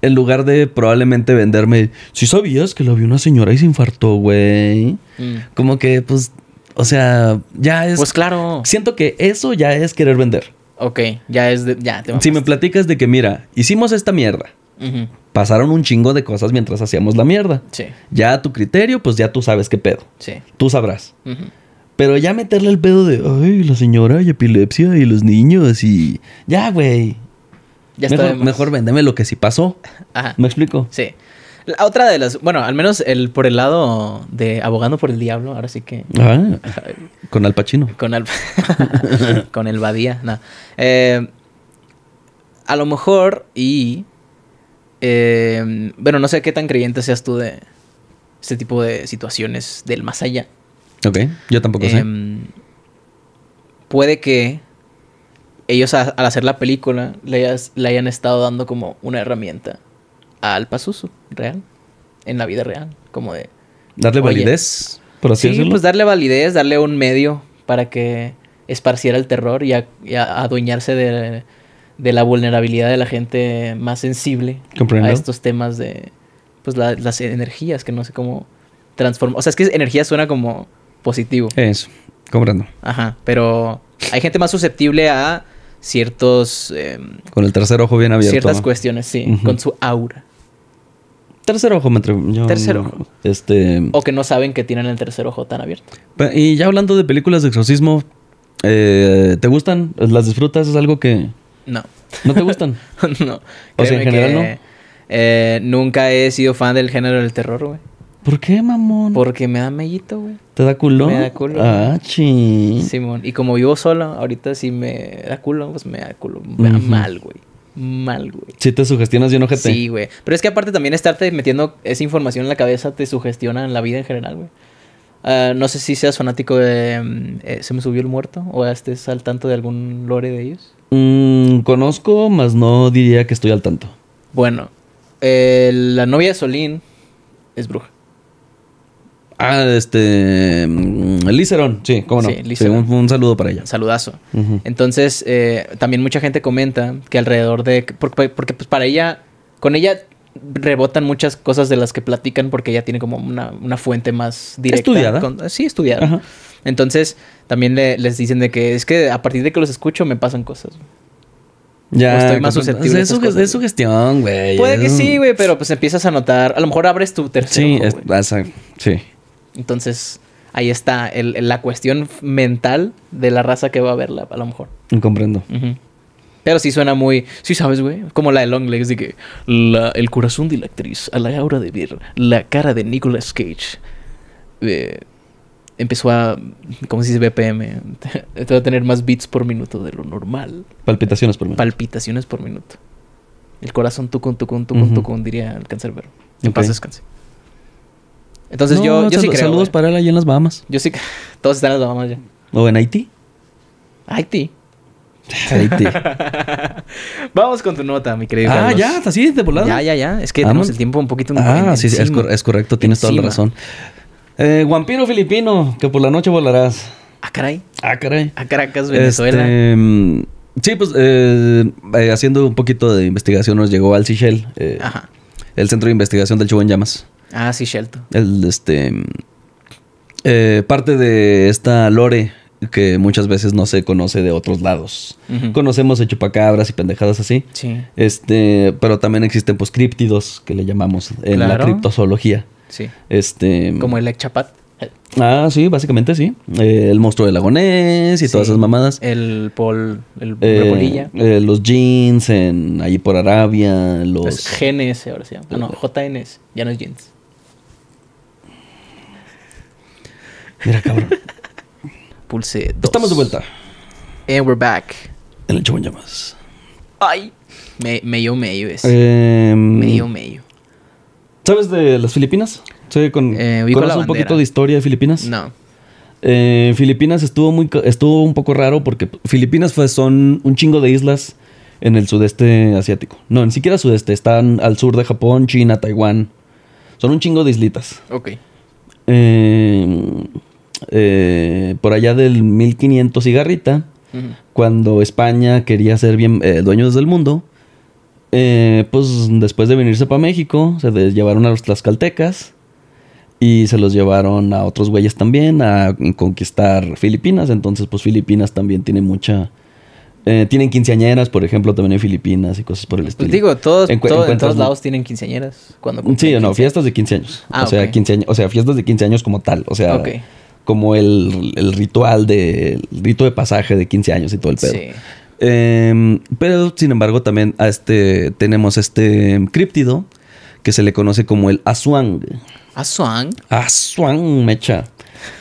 En lugar de probablemente venderme. Si sabías que lo vio una señora y se infartó, güey. Mm. Como que, pues. O sea, ya es. Pues claro. Siento que eso ya es querer vender. Ok, ya es de, ya Si me platicas de que, mira, hicimos esta mierda. Pasaron un chingo de cosas mientras hacíamos la mierda. Sí. Ya a tu criterio, pues ya tú sabes qué pedo. Sí. Tú sabrás. Pero ya meterle el pedo de, ay, la señora y epilepsia y los niños y... Ya, güey. Ya mejor, está mejor véndeme lo que sí pasó. Ajá. ¿Me explico? Sí. La otra de las, bueno, al menos el por el lado de abogando por el diablo, ahora sí que. Ah, con Al Pacino. Con Al con el Badía, nada. Eh, a lo mejor, y. Eh, bueno, no sé qué tan creyente seas tú de este tipo de situaciones del más allá. Ok, yo tampoco sé. Em, puede que ellos al hacer la película le hayan estado dando como una herramienta al uso real, en la vida real, como de... Darle validez, por así sí, pues darle validez, darle un medio para que esparciera el terror y, a, adueñarse de, de, la vulnerabilidad de la gente más sensible a estos temas de pues las energías, que no sé cómo transformar. O sea, es que energía suena como positivo. Eso, comprendo. Ajá, pero hay gente más susceptible a ciertos... Em, con el tercer ojo bien abierto. Ciertas cuestiones, sí, con su aura. Tercer ojo, me atrevo. Tercer ojo. Este. O que no saben que tienen el tercer ojo tan abierto. Y ya hablando de películas de exorcismo, eh, ¿te gustan? ¿Las disfrutas? ¿Es algo que.? No. ¿No te gustan? no. O en general no. Eh, nunca he sido fan del género del terror, güey. ¿Por qué, mamón? Porque me da mellito, güey. ¿Te da culo? Me da culo. Ah, Sí, Simón. Y como vivo solo, ahorita si me da culo, pues me da culo. Me da mal, güey mal, güey. Si te sugestionas no ojete. Sí, güey. Pero es que aparte también estarte metiendo esa información en la cabeza te sugestiona en la vida en general, güey. Ah, no sé si seas fanático de mm, eh, Se me subió el muerto o estés al tanto de algún lore de ellos. Mm, conozco, mas no diría que estoy al tanto. Bueno, eh, la novia de Solín es bruja. Ah, este. Mm, Licerón, sí, cómo no. Sí, un, saludo para ella. Saludazo. Entonces, eh, también mucha gente comenta que alrededor de. Porque, pues para ella, con ella rebotan muchas cosas de las que platican porque ella tiene como una, fuente más directa. Estudiada. Eh, sí, estudiada. Entonces, también les dicen de que es que a partir de que los escucho me pasan cosas. Ya. estoy más susceptible. Es, su gestión, güey. Puede que sí, güey, pero pues empiezas a notar. A lo mejor abres tu tercer. Sí, sí. Entonces, ahí está la cuestión mental de la raza que va a verla, a lo mejor. Comprendo. Pero sí suena muy. Sí, sabes, güey. Como la de Long Legs, de que el corazón de la actriz, a la hora de ver, la cara de Nicolas Cage. Eh, empezó a. ¿Cómo se dice BPM? Te a tener más beats por minuto de lo normal. Palpitaciones por minuto. Palpitaciones por minuto. El corazón tucun, tucun, tucun, tucun, diría el cancerbero. En paz descanse. Entonces yo, sí creo. Saludos para él allá en las Bahamas. Yo sí. Todos están en las Bahamas ya. ¿O en Haití? Haití. Haití. Vamos con tu nota, mi querido. Ah, ya. ya, así de volado. Ya, ya, ya. Es que tenemos el tiempo un poquito. Ah, sí, sí es, es, correcto, tienes toda la razón. Eh, filipino, que por la noche volarás. Ah, caray. Ah, caray. A ah, Caracas, Venezuela. Este, mm, sí, pues eh, eh, haciendo un poquito de investigación nos llegó al Seychelles, eh, el centro de investigación del Chivo en Llamas. Ah, sí, Shelto. El, este, eh, parte de esta lore que muchas veces no se conoce de otros lados. Conocemos a chupacabras y pendejadas así. Sí. Este, pero también existen pues críptidos que le llamamos en la criptozoología. Sí. Este, como el Chapat. Ah, sí, básicamente sí. Eh, el monstruo de lagonés y todas esas mamadas. El pol, el eh, los jeans en allí por Arabia, los ahora sí. no, JNS, ya no es jeans. Mira, cabrón. Pulse Estamos de vuelta. And we're back. En el show llamas. Ay. Me, medio, medio es. Eh, medio, medio. ¿Sabes de las Filipinas? ¿Soy con, eh, un poquito de historia de Filipinas? No. Eh, Filipinas estuvo, muy, estuvo un poco raro porque Filipinas fue, son un chingo de islas en el sudeste asiático. No, ni siquiera sudeste. Están al sur de Japón, China, Taiwán. Son un chingo de islitas. Ok. Eh, eh, por allá del 1500 cigarrita, cuando España quería ser bien eh, dueños del mundo, eh, pues después de venirse para México, se llevaron a los tlaxcaltecas y se los llevaron a otros güeyes también a conquistar Filipinas. Entonces, pues Filipinas también tiene mucha... tienen quinceañeras, por ejemplo, también en Filipinas y cosas por el pues estilo. Pues digo, todos, en todos lados tienen quinceañeras. Cuando sí, no, fiestas de quince años. Ah, o, sea, o sea, fiestas de quince años como tal. O sea, como el, ritual de el rito de pasaje de 15 años y todo el pedo. Sí. Em, pero sin embargo, también este tenemos este criptido que se le conoce como el Asuang. Asuang. Asuang, mecha.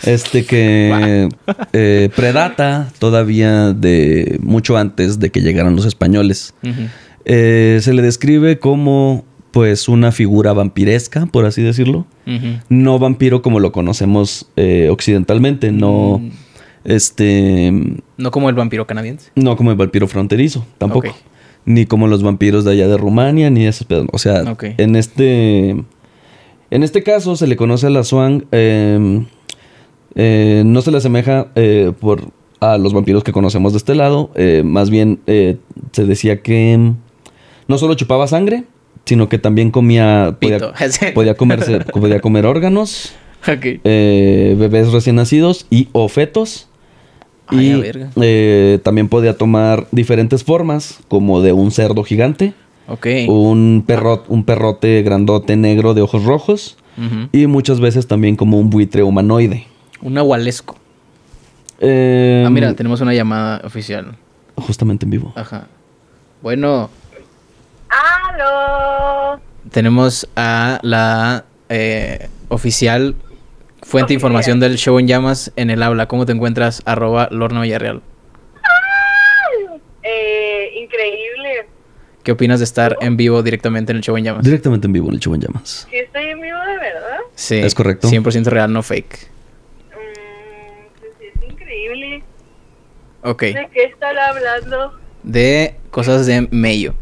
Este que eh, predata todavía de mucho antes de que llegaran los españoles. Eh, se le describe como pues una figura vampiresca, por así decirlo. No vampiro como lo conocemos eh, occidentalmente, no... Mm. Este... No como el vampiro canadiense. No como el vampiro fronterizo, tampoco. Ni como los vampiros de allá de Rumania, ni esos O sea, en este... En este caso se le conoce a la Swan... Em, eh, no se le asemeja eh, por, a los vampiros que conocemos de este lado. más bien se decía que em, no solo chupaba sangre, sino que también comía... Podía, podía, comerse, podía comer órganos, eh, bebés recién nacidos y o fetos. y eh, también podía tomar diferentes formas, como de un cerdo gigante. Okay. Un, perro, un perrote grandote negro de ojos rojos. Y muchas veces también como un buitre humanoide. Un agualesco. ah, mira, em, tenemos una llamada oficial. Justamente en vivo. Ajá. Bueno. Tenemos a la eh, oficial fuente de información del show en llamas en el habla. ¿Cómo te encuentras? Arroba Lorna Villarreal. Eh, increíble. ¿Qué opinas de estar en vivo directamente en el show en llamas? Directamente en vivo en el show en llamas. estoy en vivo de verdad? Sí. Es correcto. 100% real, no fake. Mm, pues es increíble. Ok. ¿De qué están hablando? De cosas de medio.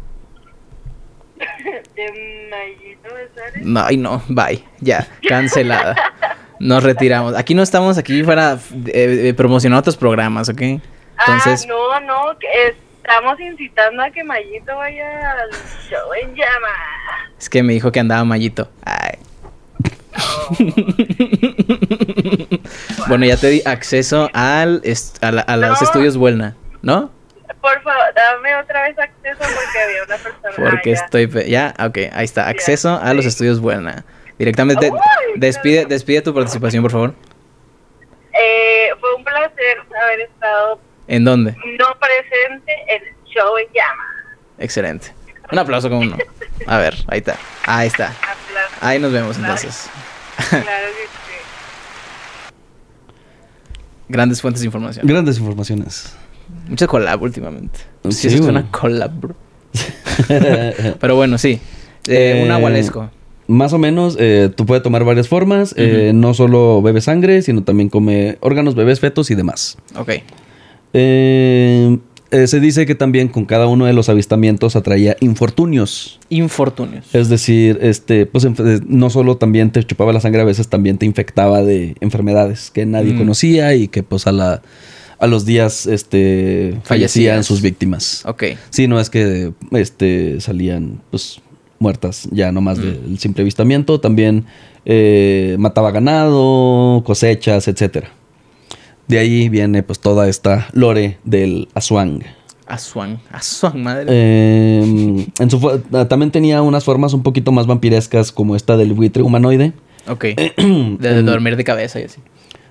¿De Mayito No, ay, no, bye, ya, cancelada. Nos retiramos. Aquí no estamos aquí para eh, eh promocionar otros programas, ¿ok? Entonces... Ah, no, no, estamos incitando a que Mayito vaya al show en llama. Es que me dijo que andaba Mayito. Ay. Oh. bueno, ya te di acceso al a, los estudios Buena, ¿no? por favor, dame otra vez acceso porque había una persona. Porque ah, estoy. ya, ok, ahí está. Acceso a los estudios Buena. Directamente, despide, despide tu participación, por favor. Eh, fue un placer haber estado. ¿En dónde? No presente en Show en Llama. Excelente. Un aplauso con uno. A ver, ahí está. Ahí está. Ahí nos vemos entonces. Claro que sí. Grandes fuentes de información. Grandes informaciones. Mucha collab últimamente. Sí, sí es una collab, bro. Pero bueno, sí. Eh, un eh, agualesco. Más o menos, eh, tú puedes tomar varias formas. no solo bebe sangre, sino también come órganos, bebés, fetos y demás. Ok. se dice que también con cada uno de los avistamientos atraía infortunios. Infortunios. Es decir, este, pues no solo también te chupaba la sangre, a veces también te infectaba de enfermedades que nadie mm. conocía y que pues a la a los días este, fallecían, sus víctimas. Ok. Sí, no es que este, salían pues, muertas ya nomás mm. del simple avistamiento. También eh, mataba ganado, cosechas, etc. De ahí viene pues toda esta lore del Aswang. Aswang, Aswang, madre. Em, en su, ah, también tenía unas formas un poquito más vampirescas como esta del buitre humanoide. Ok. de, dormir de cabeza y así.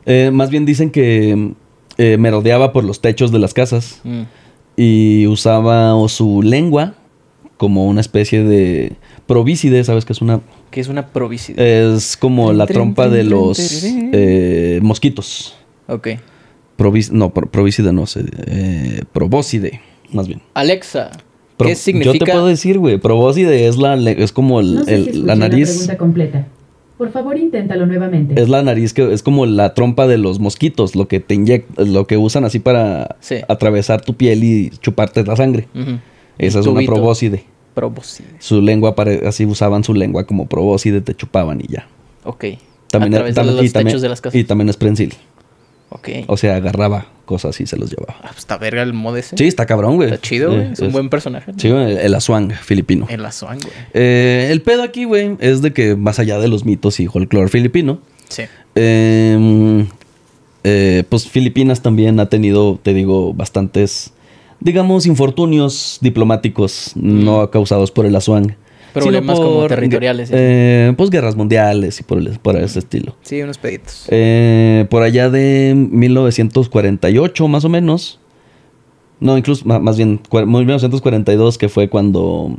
Eh, más bien dicen que eh, merodeaba por los techos de las casas mm. y usaba su lengua como una especie de provícide, ¿sabes qué es una? que es una Es como la trompa de los eh, mosquitos. Ok. no, pro no, sé, eh, probóside, más bien. Alexa, ¿qué significa? Yo te puedo decir, güey, probóside es, la, es como la nariz. completa. Por favor, inténtalo nuevamente. Es la nariz que es como la trompa de los mosquitos, lo que te inyectan, lo que usan así para atravesar tu piel y chuparte la sangre. Esa es una probóside. Probóscide. Su lengua, así usaban su lengua como probóscide, te chupaban y ya. Ok. También, A través los techos de las casas. y también es prensil. O sea, agarraba cosas y se los llevaba. Ah, pues, está verga el modese. Sí, está cabrón, güey. Está chido, güey. es un buen personaje. Sí, el, el Aswang filipino. El Aswang, güey. Eh, el pedo aquí, güey, es de que más allá de los mitos y folclore filipino. Sí. Em, eh, pues Filipinas también ha tenido, te digo, bastantes, digamos, infortunios diplomáticos mm. no causados por el Aswang problemas como territoriales. Eh, pues guerras mundiales y por, ese estilo. Sí, unos peditos. Eh, por allá de 1948, más o menos. No, incluso más bien 1942, que fue cuando...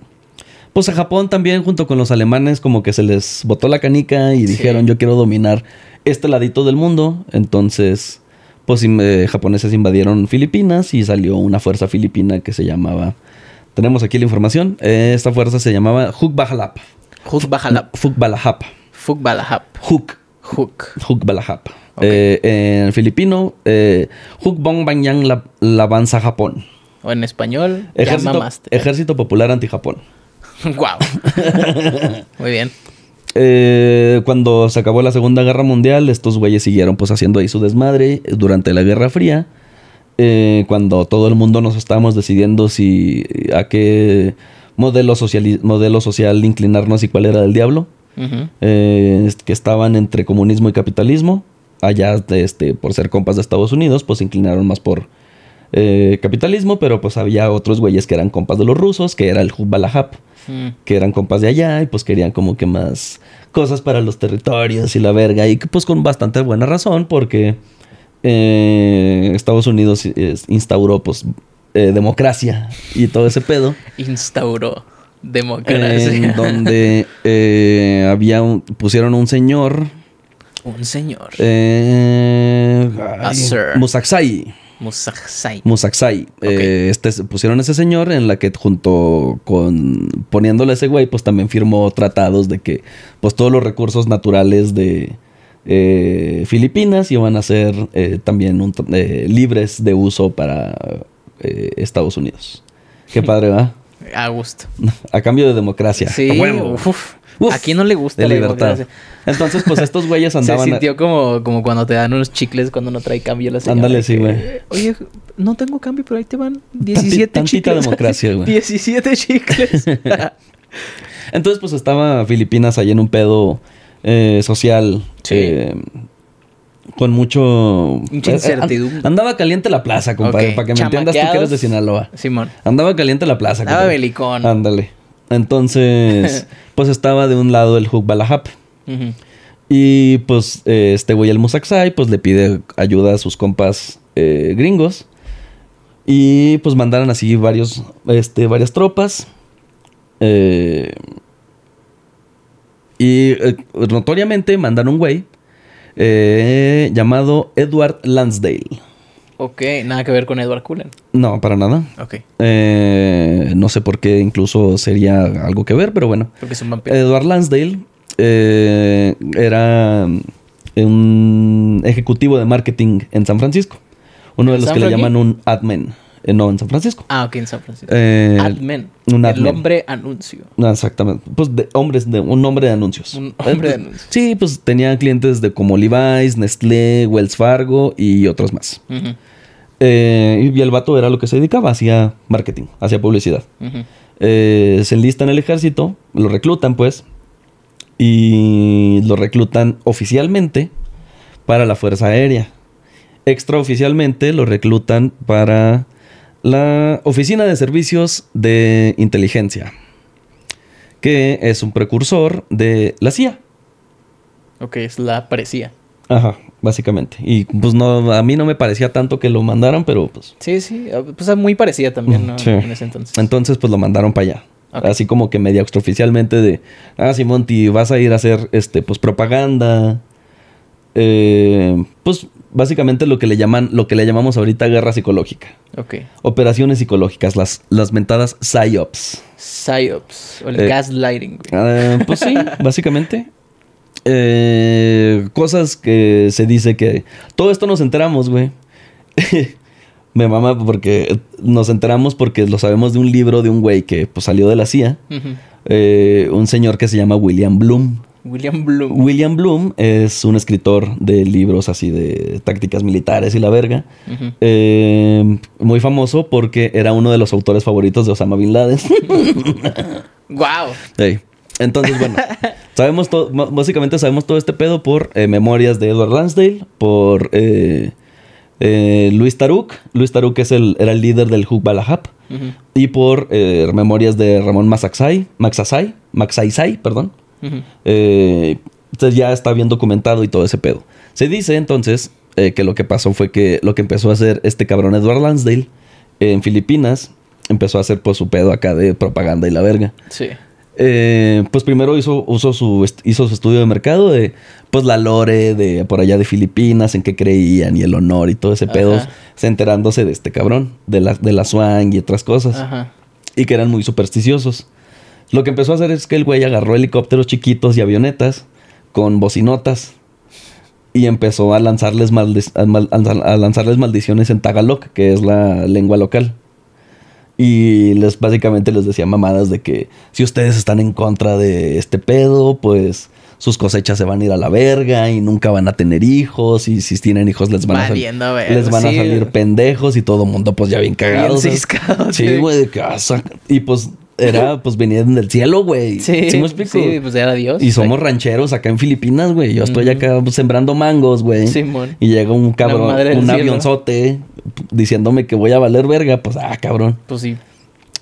Pues a Japón también, junto con los alemanes, como que se les botó la canica y dijeron, yo quiero dominar este ladito del mundo. Entonces, pues eh, japoneses invadieron Filipinas y salió una fuerza filipina que se llamaba tenemos aquí la información. Esta fuerza se llamaba Huk Bajalap. Hukbalahap. Hukbalahap. Huk. Huk. Hukbalahap. Okay. Eh, en filipino, eh, la Banyang Lavanza Japón. O en español, ejército, Ejército Popular Anti-Japón. ¡Guau! Muy bien. Eh, cuando se acabó la Segunda Guerra Mundial, estos güeyes siguieron pues haciendo ahí su desmadre durante la Guerra Fría. Eh, cuando todo el mundo nos estábamos decidiendo si a qué modelo, social, modelo social inclinarnos y cuál era el diablo, eh, que estaban entre comunismo y capitalismo, allá este, por ser compas de Estados Unidos, pues se inclinaron más por eh, capitalismo, pero pues había otros güeyes que eran compas de los rusos, que era el Balahap, mm. que eran compas de allá y pues querían como que más cosas para los territorios y la verga, y pues con bastante buena razón, porque eh, Estados Unidos instauró pues eh, democracia y todo ese pedo. Instauró democracia. En donde eh, había un, pusieron un señor. Un señor. Eh, ay, ah, ah, sir. Eh, este, pusieron ese señor en la que junto con poniéndole a ese güey, pues también firmó tratados de que pues todos los recursos naturales de, eh, Filipinas y van a ser eh, también eh, libres de uso para eh, Estados Unidos. Qué padre, ¿va? A gusto. A cambio de democracia. Sí, Aquí no le gusta la libertad. Entonces, pues estos güeyes andaban. Se sintió como, como cuando te dan unos chicles cuando no trae cambio la señora. Ándale, sí, güey. Oye, no tengo cambio, pero ahí te van 17 chicles. chicles. democracia, güey. 17 chicles. Entonces, pues estaba Filipinas ahí en un pedo eh, social. Eh, con mucho... Eh, incertidumbre. andaba caliente la plaza, compadre. Para que me entiendas tú que eres de Sinaloa. Simón. Andaba caliente la plaza, compadre. Andaba belicón. Ándale. Entonces, pues estaba de un lado el Hug Balahap. Y pues este güey, el Musaksai, pues le pide ayuda a sus compas gringos. Y pues mandaron así varios, este, varias tropas. Eh, y eh, notoriamente mandaron un güey eh, llamado Edward Lansdale. Ok, nada que ver con Edward Cullen. No, para nada. Ok. Eh, no sé por qué incluso sería algo que ver, pero bueno. Porque es un Edward Lansdale era mm, un ejecutivo de marketing en San Francisco. Uno de los que le llaman un admin. Eh, no, en San Francisco. Ah, ok, en San Francisco. Eh, Un El hombre anuncio. Ah, exactamente. Pues de hombres, de, un hombre de anuncios. Un hombre de anuncios. Sí, pues tenía clientes de como Levi's, Nestlé, Wells Fargo y otros más. Eh, y el vato era lo que se dedicaba, hacía marketing, hacía publicidad. Eh, se enlista en el ejército, lo reclutan pues, y lo reclutan oficialmente para la Fuerza Aérea. Extraoficialmente lo reclutan para la Oficina de Servicios de Inteligencia, que es un precursor de la CIA. Ok, es la parecía. Ajá, básicamente. Y pues no, a mí no me parecía tanto que lo mandaran, pero pues. Sí, sí, pues muy parecida también, En ese entonces. Entonces, pues lo mandaron para allá. Así como que media extraoficialmente de, ah, Simonti, vas a ir a hacer, este, pues propaganda. Eh, pues básicamente lo que le llaman, lo que le llamamos ahorita guerra psicológica. Ok. Operaciones psicológicas, las, las mentadas PSYOPs. PSYOPs, o el eh, gaslighting. Ah, pues sí, básicamente. Eh, cosas que se dice que... Todo esto nos enteramos, güey. Me mama porque nos enteramos porque lo sabemos de un libro de un güey que pues, salió de la CIA. Eh, un señor que se llama William Bloom. William Bloom. William Bloom es un escritor de libros así de tácticas militares y la verga. Eh, muy famoso porque era uno de los autores favoritos de Osama Bin Laden. ¡Wow! Entonces, bueno, sabemos todo, básicamente sabemos todo este pedo por eh, memorias de Edward Lansdale, por eh, Luis Taruk. Luis Taruk es era el líder del Huk Balahap. Y por memorias de Ramón mazasai. Maxaxai, perdón. Eh, entonces ya está bien documentado y todo ese pedo. Se dice entonces eh, que lo que pasó fue que lo que empezó a hacer este cabrón Edward Lansdale eh, en Filipinas, empezó a hacer pues su pedo acá de propaganda y la verga. Sí. pues primero hizo, su, hizo su estudio de mercado de pues la lore de por allá de Filipinas, en qué creían y el honor y todo ese pedo, se enterándose de este cabrón, de la, de swang y otras cosas. Y que eran muy supersticiosos. Lo que empezó a hacer es que el güey agarró helicópteros chiquitos y avionetas con bocinotas y empezó a lanzarles, maldiciones en Tagalog, que es la lengua local. Y les básicamente les decía mamadas de que si ustedes están en contra de este pedo, pues sus cosechas se van a ir a la verga y nunca van a tener hijos y si tienen hijos les van, a, salir, pendejos y todo el mundo pues ya bien cagados. Sí, güey, de ah, casa. Y pues era, pues venían del cielo, güey. Sí. ¿Sí pues era Dios. Y somos rancheros acá en Filipinas, güey. Yo estoy acá pues, sembrando mangos, güey. Sí, bueno. Y llega un cabrón, un avionzote, diciéndome que voy a valer verga. Pues, ah, cabrón. Pues sí.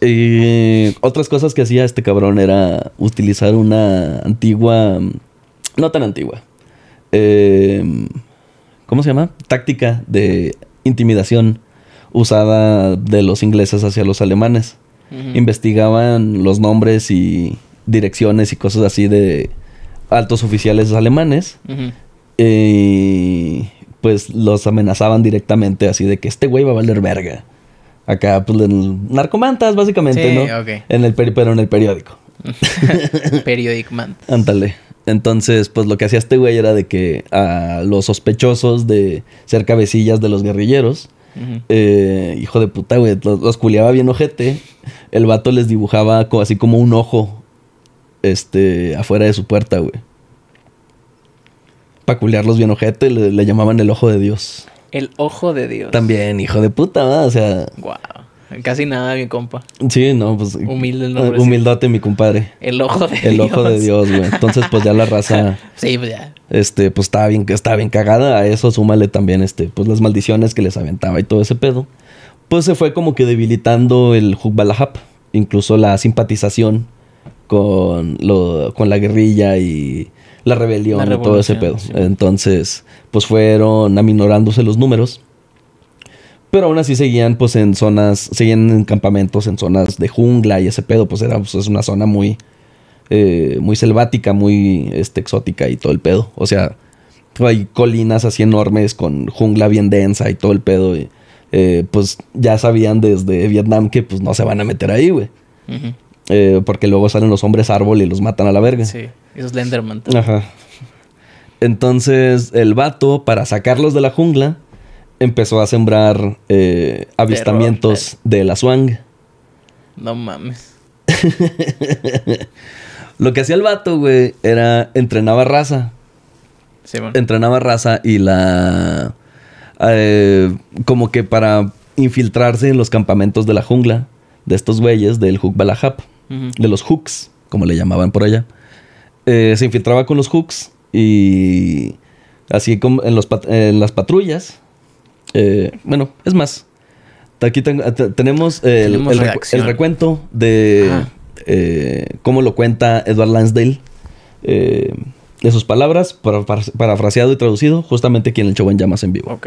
Y otras cosas que hacía este cabrón era utilizar una antigua, no tan antigua, em, ¿cómo se llama? Táctica de intimidación usada de los ingleses hacia los alemanes. Investigaban los nombres y direcciones y cosas así de altos oficiales alemanes. ...y pues los amenazaban directamente así de que este güey va a valer verga. Acá, pues, en narcomantas, básicamente, ¿no? En el pero en el periódico. Periódico. Ántale. Entonces, pues lo que hacía este güey era de que a los sospechosos de ser cabecillas de los guerrilleros, eh, hijo de puta, güey. Los, bien ojete. El vato les dibujaba así como un ojo. Este, afuera de su puerta, güey. Para culiarlos bien ojete, le, llamaban el ojo de Dios. El ojo de Dios. También, hijo de puta, ¿verdad? O sea. Casi nada, mi compa. Sí, no, pues. Humilde eh, Humildote, mi compadre. El ojo de el Dios. El ojo de Dios, güey. Entonces, pues ya la raza. sí, pues ya. Este, pues estaba bien, estaba bien cagada. A eso súmale también, este, pues las maldiciones que les aventaba y todo ese pedo. Pues se fue como que debilitando el Hukbalahap. Incluso la simpatización con, lo, con la guerrilla y la rebelión y todo ese pedo. Entonces, pues fueron aminorándose los números pero aún así seguían pues en zonas, seguían en campamentos, en zonas de jungla y ese pedo, pues era pues, es una zona muy, eh, muy selvática, muy este, exótica y todo el pedo. O sea, hay colinas así enormes con jungla bien densa y todo el pedo. Y, eh, pues ya sabían desde Vietnam que pues no se van a meter ahí, güey. Eh, porque luego salen los hombres árbol y los matan a la verga. Sí, esos Lenderman. Ajá. Entonces el vato, para sacarlos de la jungla, empezó a sembrar eh, avistamientos eh. de la Swang. No mames. Lo que hacía el vato, güey, era entrenaba raza. Sí, Entrenaba raza y la. Eh, como que para infiltrarse en los campamentos de la jungla de estos güeyes del Hook de los Hooks, como le llamaban por allá. se infiltraba con los Hooks y así como en las patrullas eh, bueno, es más. Aquí eh, tenemos, el, recuento de eh, cómo lo cuenta Edward Lansdale. de sus palabras, parafraseado y traducido, justamente aquí en el show en llamas en vivo.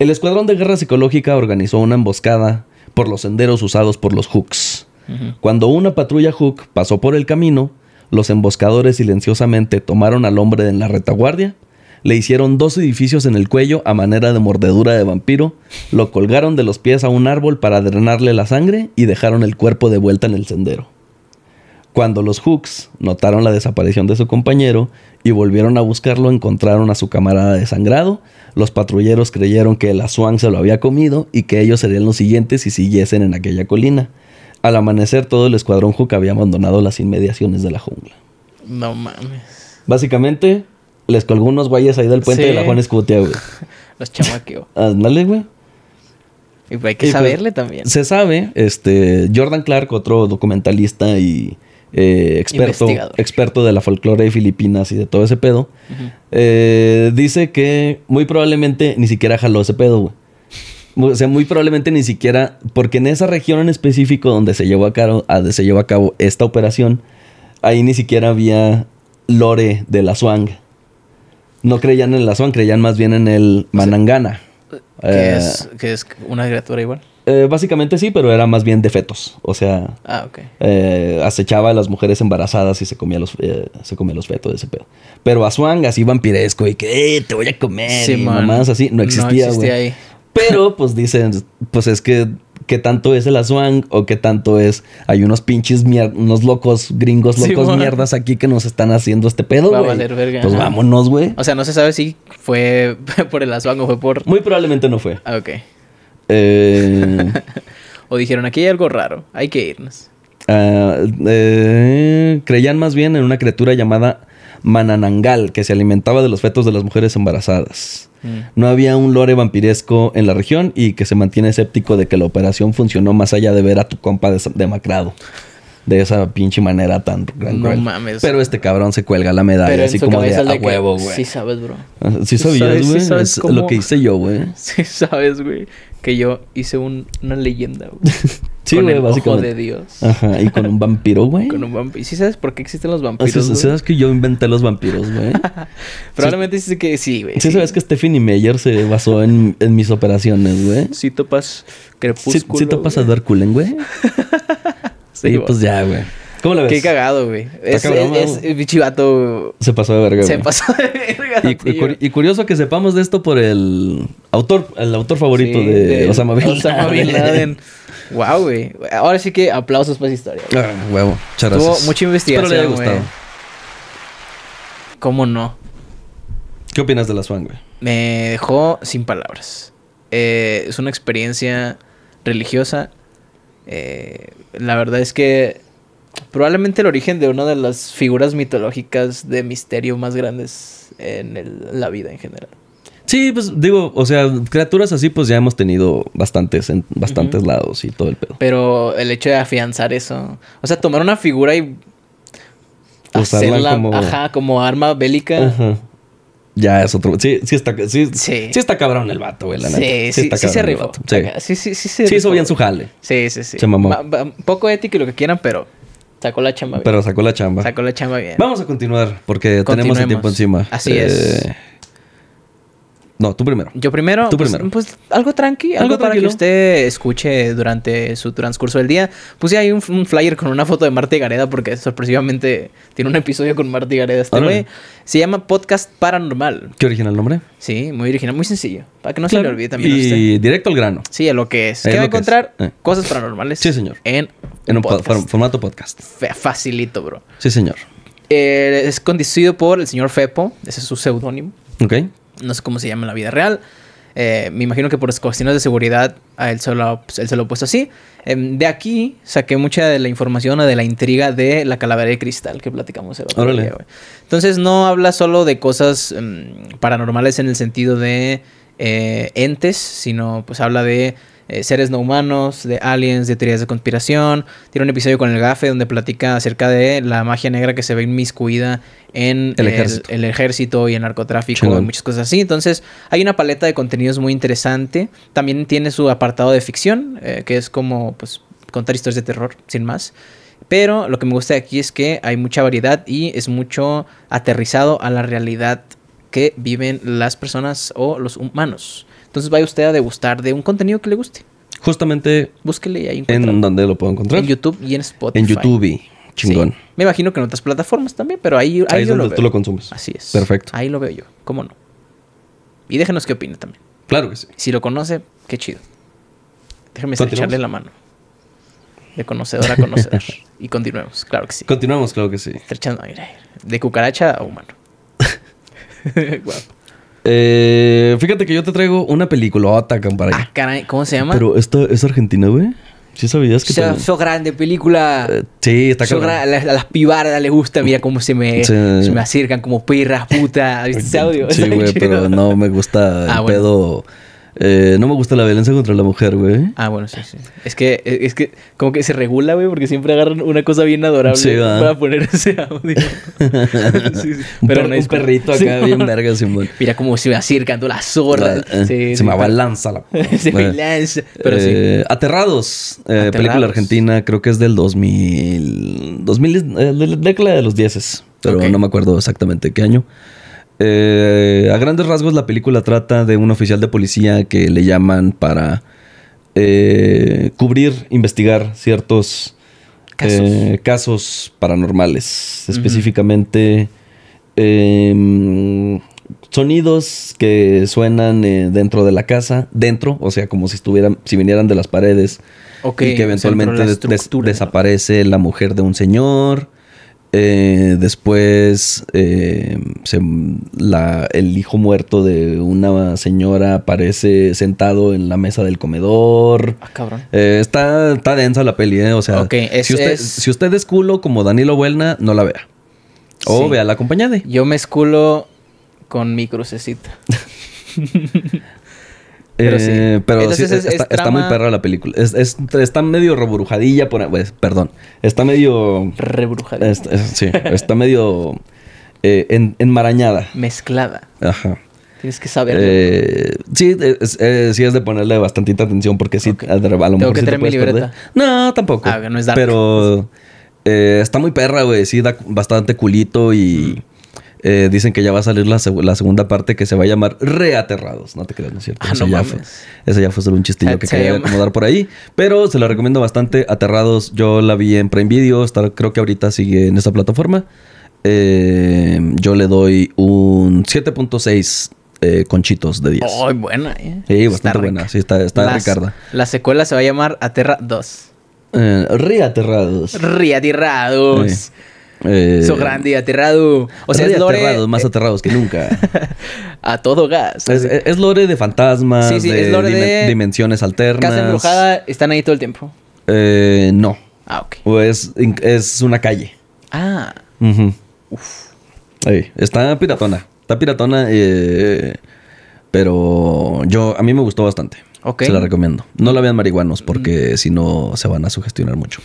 El escuadrón de guerra psicológica organizó una emboscada por los senderos usados por los Hooks. Cuando una patrulla Hook pasó por el camino, los emboscadores silenciosamente tomaron al hombre en la retaguardia le hicieron dos edificios en el cuello a manera de mordedura de vampiro, lo colgaron de los pies a un árbol para drenarle la sangre y dejaron el cuerpo de vuelta en el sendero. Cuando los Hooks notaron la desaparición de su compañero y volvieron a buscarlo, encontraron a su camarada desangrado. Los patrulleros creyeron que la Swang se lo había comido y que ellos serían los siguientes si siguiesen en aquella colina. Al amanecer, todo el escuadrón Hook había abandonado las inmediaciones de la jungla. No mames. Básicamente, les colgó unos güeyes ahí del puente de la Juan Escutia, güey. Los chamaqueó. Ándale, güey. Y pues hay que pues, saberle también. Se sabe, este, Jordan Clark, otro documentalista y eh, experto, experto de la folclore de Filipinas y de todo ese pedo, eh, dice que muy probablemente ni siquiera jaló ese pedo, güey. O sea, muy probablemente ni siquiera, porque en esa región en específico donde se llevó a cabo, se llevó a cabo esta operación, ahí ni siquiera había lore de la Swang no creían en la Swan, creían más bien en el Manangana. que eh, es, es una criatura igual? Eh, básicamente sí, pero era más bien de fetos. O sea, ah, eh, acechaba a las mujeres embarazadas y se comía los, se comía los fetos de ese pedo. Pero a Swan, así vampiresco y que te voy a comer y mamás así, no existía, güey. pero pues dicen, pues es que qué tanto es el Aswang o qué tanto es. Hay unos pinches mier... unos locos gringos, locos mierdas aquí que nos están haciendo este pedo, güey. pues vámonos, güey. O sea, no se sabe si fue por el Aswang o fue por. Muy probablemente no fue. Ah, ok. Eh, o dijeron, aquí hay algo raro, hay que irnos. Ah, eh, creían más bien en una criatura llamada Mananangal, que se alimentaba de los fetos de las mujeres embarazadas. Mm. No había un lore vampiresco en la región y que se mantiene escéptico de que la operación funcionó más allá de ver a tu compa demacrado de esa pinche manera tan, grande. no mames. Pero este cabrón se cuelga la medalla así como de a huevo, güey. Sí sabes, bro. Ah, sí sabías, güey. Sí sabes lo que hice yo, güey. Sí sabes, güey. Que yo hice una leyenda, güey. sí, con el Ojo de Dios. Ajá. Y con un vampiro, güey. con un vampiro. ¿Sí sabes por qué existen los ah, vampiros? ¿Sabes que yo inventé los vampiros, güey? Probablemente sí que sí, güey. Sí, sabes que Stephanie Meyer se basó en, mis operaciones, güey. Sí topas Crepúsculo. Sí, topas wey? a Darkulen, güey sí, pues ya, güey. ¿Cómo la ves? Qué cagado, güey. Es, cabrón, Se pasó de verga, Se pasó de verga, y, curioso que sepamos de esto por el autor, el autor favorito de, Osama Bin Laden. wow, güey. Ahora sí que aplausos para esa historia. Ah, Hubo Tuvo mucha investigación, le gustado. ¿Cómo no? ¿Qué opinas de la Swan, güey? Me dejó sin palabras. Eh, es una experiencia religiosa eh, la verdad es que probablemente el origen de una de las figuras mitológicas de misterio más grandes en la vida en general. Sí, pues digo, o sea, criaturas así pues ya hemos tenido bastantes en bastantes lados y todo el pedo. Pero el hecho de afianzar eso, o sea, tomar una figura y Usarla hacerla como... como arma bélica, ya es otro. Sí, sí está, sí, sí. está cabrón el vato, güey, la Sí, sí, está sí, se Sí. sí, sí, sí. Sí, hizo bien su jale. Sí, sí, sí. Se mamó. poco ético y lo que quieran, pero sacó la chamba bien. Pero sacó la chamba. Sacó la chamba bien. Vamos a continuar porque tenemos el tiempo encima. Así es. Eh, no, tú primero. Yo primero. Tú pues, primero. Pues algo tranqui, algo, para que usted escuche durante su transcurso del día. Puse ahí un, un flyer con una foto de Marta Gareda porque sorpresivamente tiene un episodio con Marta Gareda este güey. Se llama Podcast Paranormal. Qué original nombre. Sí, muy original, muy sencillo. Para que no se le olvide también. Y directo al grano. Sí, a lo que es. Eh, que va a encontrar eh. cosas paranormales. Sí, señor. En, un formato podcast. facilito, bro. Sí, señor. Eh, es conducido por el señor Fepo. Ese es su seudónimo. Ok. No sé cómo se llama en la vida real. Eh, me imagino que por cuestiones de seguridad a él, se lo, él ha puesto así. Em, de aquí saqué mucha de la información o de la intriga de la calavera de cristal que platicamos el otro día, Entonces no habla solo de cosas em, paranormales en el sentido de eh, entes, sino pues habla de eh, seres no humanos, de aliens, de teorías de conspiración. Tiene un episodio con el Gafe donde platica acerca de la magia negra que se ve inmiscuida en el ejército, y el narcotráfico y muchas cosas así. Entonces, hay una paleta de contenidos muy interesante. También tiene su apartado de ficción, eh, que es como pues, contar historias de terror, sin más. Pero lo que me gusta de aquí es que hay mucha variedad y es mucho aterrizado a la realidad que viven las personas o los humanos. Entonces vaya usted a degustar de un contenido que le guste. Justamente. Búsquele ahí ¿En dónde lo puedo encontrar? En YouTube y en Spotify. En YouTube. Y chingón. Me imagino que en otras plataformas también, pero ahí, ahí, es donde tú lo consumes. Así es. Perfecto. Ahí lo veo yo. ¿Cómo no? Y déjenos qué opina también. Claro que sí. Si lo conoce, qué chido. Déjeme echarle la mano. De conocedor a conocedor. y continuemos, claro que sí. Continuamos. claro que sí. Estrechando aire. De cucaracha a humano. Guapo. Eh, fíjate que yo te traigo una peliculota, compadre. Ah, caray, ¿cómo se llama? Pero esta es argentina, güey. ¿Sí sabías que... O sea, grande película. Eh, sí, está so A las, las pibardas les gusta, mira cómo se me, se me acercan como pirras, puta. ¿Viste ese audio? Sí, güey, pero no me gusta ah, el pedo eh, no me gusta la violencia contra la mujer, güey. Ah, bueno, sí, sí. Es que, eh, es que como que se regula, güey, porque siempre agarran una cosa bien adorable para poner ese audio. Pero no es perrito acá bien verga, Mira cómo se va acercando la zorra. Ah, eh. se me avalanza la... se me avalanza. Pero eh, eh, Aterrados, película argentina, creo que es del 2000... 2000 década de los 10, pero no me acuerdo exactamente qué año. Eh, a grandes rasgos la película trata de un oficial de policía que le llaman para eh, cubrir, investigar ciertos casos, eh, paranormales, específicamente em, sonidos que suenan dentro de la casa, dentro, o sea, como si estuvieran, si vinieran de las paredes, y que eventualmente desaparece la mujer de un señor. Eh, después, eh, la, el hijo muerto de una señora aparece sentado en la mesa del comedor. Ah, eh, está, está, densa la peli, eh, O sea, si, usted, es... culo como Danilo Buelna, no la vea. O vea la acompañada. Yo me esculo con mi crucecita. Pero eh, sí. está, muy perra la película. está medio rebrujadilla pues, perdón. Está medio. Reburujadilla. sí, está medio. Eh, enmarañada. Mezclada. Ajá. Tienes que saber. Eh, sí, es, sí es de ponerle bastantita atención porque sí, a, que mi No, tampoco. Ah, pero está muy perra, güey. Sí, da bastante culito y... Eh, dicen que ya va a salir la, segunda parte que se va a llamar Reaterrados. No te creas, ¿no es cierto? Ah, eso, ya fue, solo un chistillo que quería acomodar por ahí. Pero se lo recomiendo bastante. Aterrados, yo la vi en Prime Video. creo que ahorita sigue en esa plataforma. Eh, yo le doy un 7.6 eh, conchitos de 10. buena! Sí, bastante buena. Sí, está, está Ricarda. La secuela se va a llamar Aterra 2. Reaterrados. Reaterrados. Eh, grande y aterrado. O sea, es más eh, aterrados que nunca. a todo gas. Es, lore de fantasmas, es lore de dimensiones alternas. Casa embrujada, ¿están ahí todo el tiempo? Eh, no. Ah, ok. O es, una calle. Ah. está piratona. Está piratona, pero yo, a mí me gustó bastante. Se la recomiendo. No la vean marihuanos porque mm. si no se van a sugestionar mucho.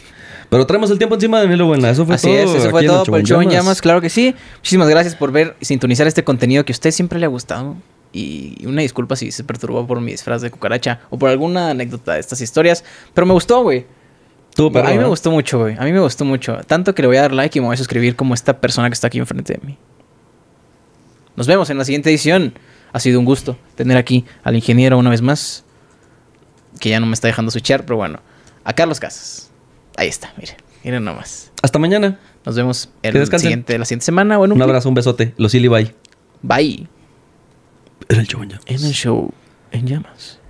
Pero traemos el tiempo encima de lo bueno. Eso fue todo. Así es, eso fue todo por el show en llamas. Claro que sí. Muchísimas gracias por ver y sintonizar este contenido que a usted siempre le ha gustado. Y una disculpa si se perturbó por mi disfraz de cucaracha o por alguna anécdota de estas historias. Pero me gustó, güey. Tú, a mí me ¿eh? gustó mucho, güey. A mí me gustó mucho. Tanto que le voy a dar like y me voy a suscribir como esta persona que está aquí enfrente de mí. Nos vemos en la siguiente edición. Ha sido un gusto tener aquí al ingeniero una vez más. Que ya no me está dejando switchar, pero bueno. A Carlos Casas. Ahí está, miren. Miren nomás. Hasta mañana. Nos vemos el siguiente, la siguiente semana. un, abrazo, un besote. Los Silly, bye. Bye. En el show en llamas.